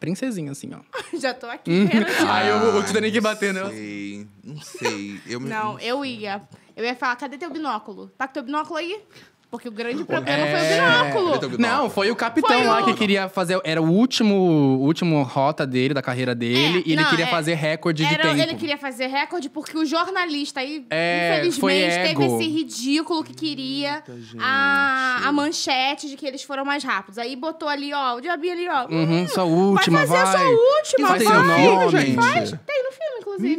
Princesinha, assim, ó. Já tô aqui. eu Aí ah, o, o Titanic ah, bater, Não sei, não sei. Eu me... Não, eu ia. Eu ia falar, cadê teu binóculo? Tá com teu binóculo aí? Porque o grande problema é, foi o binóculo. Não, foi o capitão Foi lá o- que queria fazer. Era o último, último rota dele, da carreira dele, É, e ele não, queria é. fazer recorde de tempo. Ele queria fazer recorde porque o jornalista aí, É, foi infelizmente, teve esse ridículo que queria a, a manchete de que eles foram mais rápidos. Aí botou ali, ó, o diabinho ali, ó. Uhum, hum, só última, vai. fazer a sua última, tem vai. no gente? Tem no filme,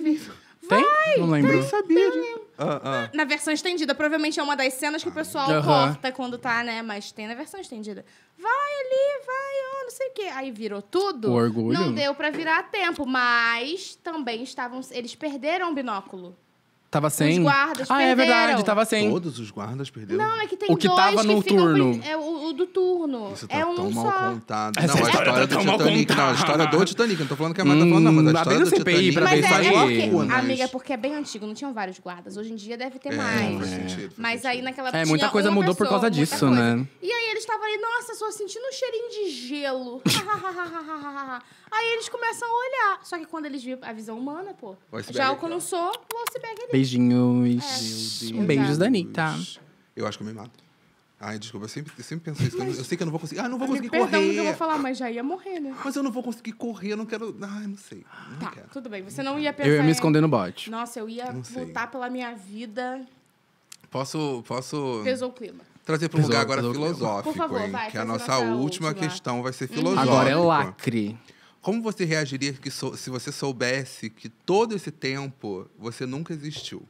inclusive. Tem? Não lembro. Eu sabia. disso. Uh, uh. Na versão estendida. Provavelmente é uma das cenas que o pessoal uh -huh. corta quando tá, né? Mas tem na versão estendida. Vai ali, vai, ó, não sei o quê. Aí virou tudo. O orgulho. Não deu para virar a tempo, mas também estavam. Eles perderam o binóculo. Tava sem. Os guardas ah, perderam. é verdade, tava sem. Todos os guardas perderam. Não, é que tem o que dois tava no turno. é o, o, do turno. Isso tá é um tão só. mal contado. Essa não, a história tá do Titanic. Não, a história do Titanic. Não tô falando que a Amanda tá falando, não, mas a hum, história do CPI Titanic. Pra ver tá mas é, é porque, amiga, é porque é bem antigo, não tinham vários guardas. Hoje em dia deve ter é, mais. mas aí naquela É, muita coisa mudou por causa disso, né? E aí eles estavam ali, nossa, só sentindo um cheirinho de gelo. Aí eles começam a olhar. Só que quando eles viram a visão humana, pô, já é alcançou o iceberg ali. Beijinhos. É. Um beijos da Anitta. Tá? Eu acho que eu me mato. Ai, desculpa, eu sempre, eu sempre penso isso. Mas... Eu sei que eu não vou conseguir. Ah, não vou conseguir perdão, correr. Perdão, eu vou falar, mas já ia morrer, né? Mas eu não vou conseguir correr, eu não quero. Ai, não sei. Não tá, quero. tudo bem. Você não, não ia pensar. Eu ia me esconder no bote. Nossa, eu ia lutar pela minha vida. Posso. posso... Pesou o clima. Trazer para um lugar agora filosófico, favor, hein? Vai, que a nossa, nossa última, última, questão vai ser filosófica. Uhum. Agora é lacre. Como você reagiria que so se você soubesse que todo esse tempo você nunca existiu?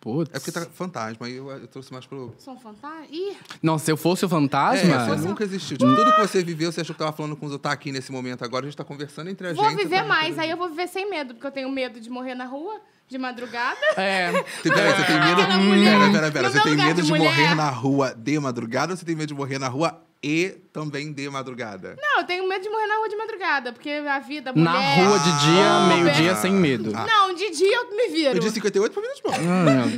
Putz. É porque tá fantasma, aí eu, eu trouxe mais pro. Sou um fantasma? Ih! Não, se eu fosse o fantasma. É, você nunca existiu. De tudo que você viveu, você achou que tava falando com os aqui nesse momento agora, a gente tá conversando entre a vou gente. Vou viver mais, aí eu vou viver sem medo, porque eu tenho medo de morrer na rua, de madrugada. É. Você, peraí, você tem medo. Pera, pera, pera. Você tem medo de, de morrer na rua de madrugada ou você tem medo de morrer na rua e também de madrugada? Não, eu tenho medo de morrer na rua de madrugada, porque a vida, mulher... Na rua de dia, ah, meio-dia, sem ah. medo. Ah. Não, de dia eu me viro. Eu de 58 pra mim ah, de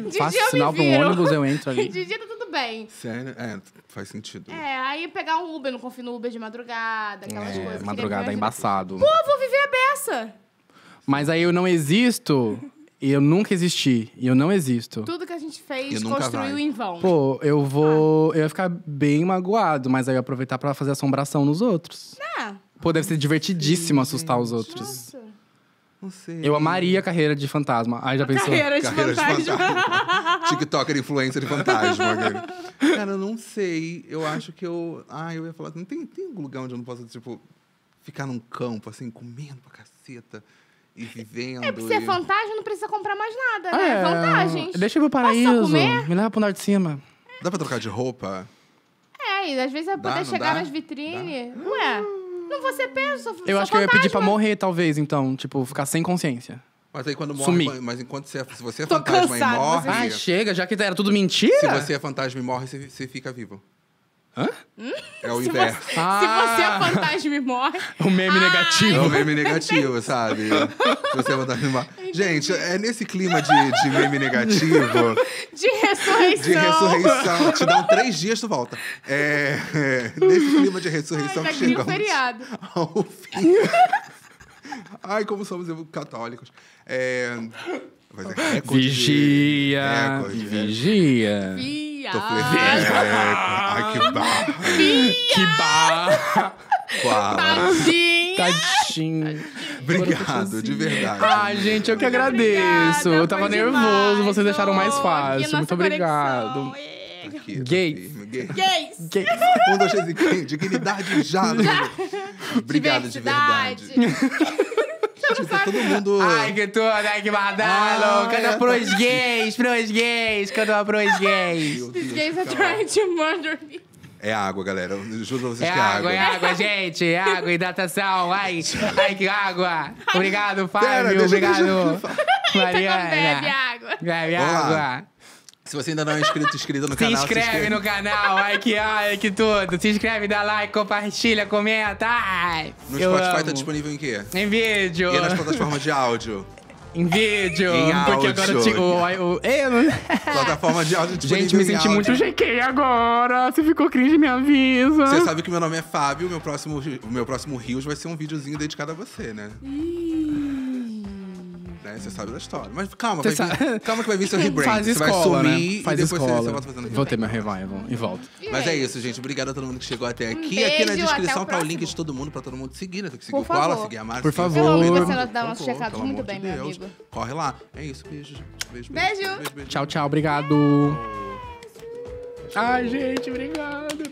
boa. de faço dia sinal eu me viro. pra um ônibus, eu entro ali. de dia tá tudo bem. Sério? É, faz sentido. É, aí pegar um Uber, não confio no Uber de madrugada, aquelas é, coisas. madrugada é embaçado. Pô, vou viver a beça. Mas aí eu não existo e eu nunca existi. E eu não existo. Tudo que a gente fez construiu vai. em vão. Pô, eu vou. Eu ia ficar bem magoado, mas aí eu ia aproveitar pra fazer assombração nos outros. Ah, Pô, deve ser divertidíssimo assustar os outros. nossa. Não sei. Eu amaria a carreira de fantasma. Aí já pensou? Carreira de Carreira de fantasma. TikToker influencer de fantasma. Cara. Cara, eu não sei. Eu acho que eu. Ah, eu ia falar. Não assim, tem, tem algum lugar onde eu não posso, tipo, ficar num campo, assim, comendo pra caceta e vivendo. É, pra ser é e... vantagem, não precisa comprar mais nada, ah, né? É... Vantagens. Deixa eu ir pro paraíso. Me leva pro andar de cima. Dá pra trocar de roupa? É, e às vezes eu é poder chegar dá? nas vitrines. Ué, não vou ser peso, Eu acho fantasma. que eu ia pedir pra morrer, talvez, então. Tipo, ficar sem consciência. Mas aí quando morre, Sumir. mas enquanto você é, se você é fantasma cansado, e morre. Ai, chega, já que era tudo mentira. Se você é fantasma e morre, você, você fica vivo. Hã? Hum? É o se inverso. Você, ah. Se você é fantasma ah time morre. O meme negativo. É o meme negativo, sabe? Você vai dar Gente, é nesse clima de, de meme negativo. De ressurreição. De ressurreição. Te dão três dias, tu volta. É, é nesse clima de ressurreição Ai, tá que chegamos. Um feriado. Ao fim. Ai, como somos católicos. É. Mas é vigia, né? vigia. Vigia. Tô Ai, que barra. Que barra. Qual? Tadinha. Obrigado, de verdade. Ai, gente, eu que agradeço. Obrigada, eu tava nervoso, demais. vocês deixaram mais fácil. Muito obrigado. Gay, gay, gay. Gays. Gays. Um, dois, três e Dignidade já. Né? Obrigado de verdade. tipo, tá todo mundo. Ai, que tudo, ai, que badalo. Ah, canta é, pros gays, pros gays, canta pros gays. These gays are trying to murder me. É água, galera. Eu juro pra vocês é que é água. água. É água, gente. É água, hidratação. Ai, ai que água. Obrigado, Fábio. Pera, Obrigado, Mariana. bebe água. Bebe água. Se você ainda não é inscrito, inscrito no se canal. Inscreve se inscreve no canal, ai que ai, que tudo. Se inscreve, dá like, compartilha, comenta. Ai, no Spotify tá amo. tá disponível em quê? Em vídeo. E nas plataformas de áudio. Em vídeo. Em porque áudio. agora te, o, eu... Plataforma de áudio Gente, me senti muito GK agora. Se ficou cringe, me avisa. Você sabe que meu nome é Fábio. Meu próximo, meu próximo Rios vai ser um videozinho dedicado a você, né? Ih né? Você sabe da história. Mas calma, vai vir, calma que vai vir seu rebrand. Faz você escola, vai sumir né? Faz e depois escola. você volta fazendo Vou ter meu revival e volto. E Mas é isso, gente. Obrigado a todo mundo que chegou até aqui. Um beijo, aqui na descrição o tá o link de todo mundo, pra todo mundo seguir, né? Tem que seguir o Koala, seguir a Márcia. Por favor. Pelo amor de Deus, dá umas muito bem, meu amigo. Corre lá. É isso, beijo. Beijo. Beijo. beijo. Tchau, tchau. Obrigado. Ai, gente, obrigado.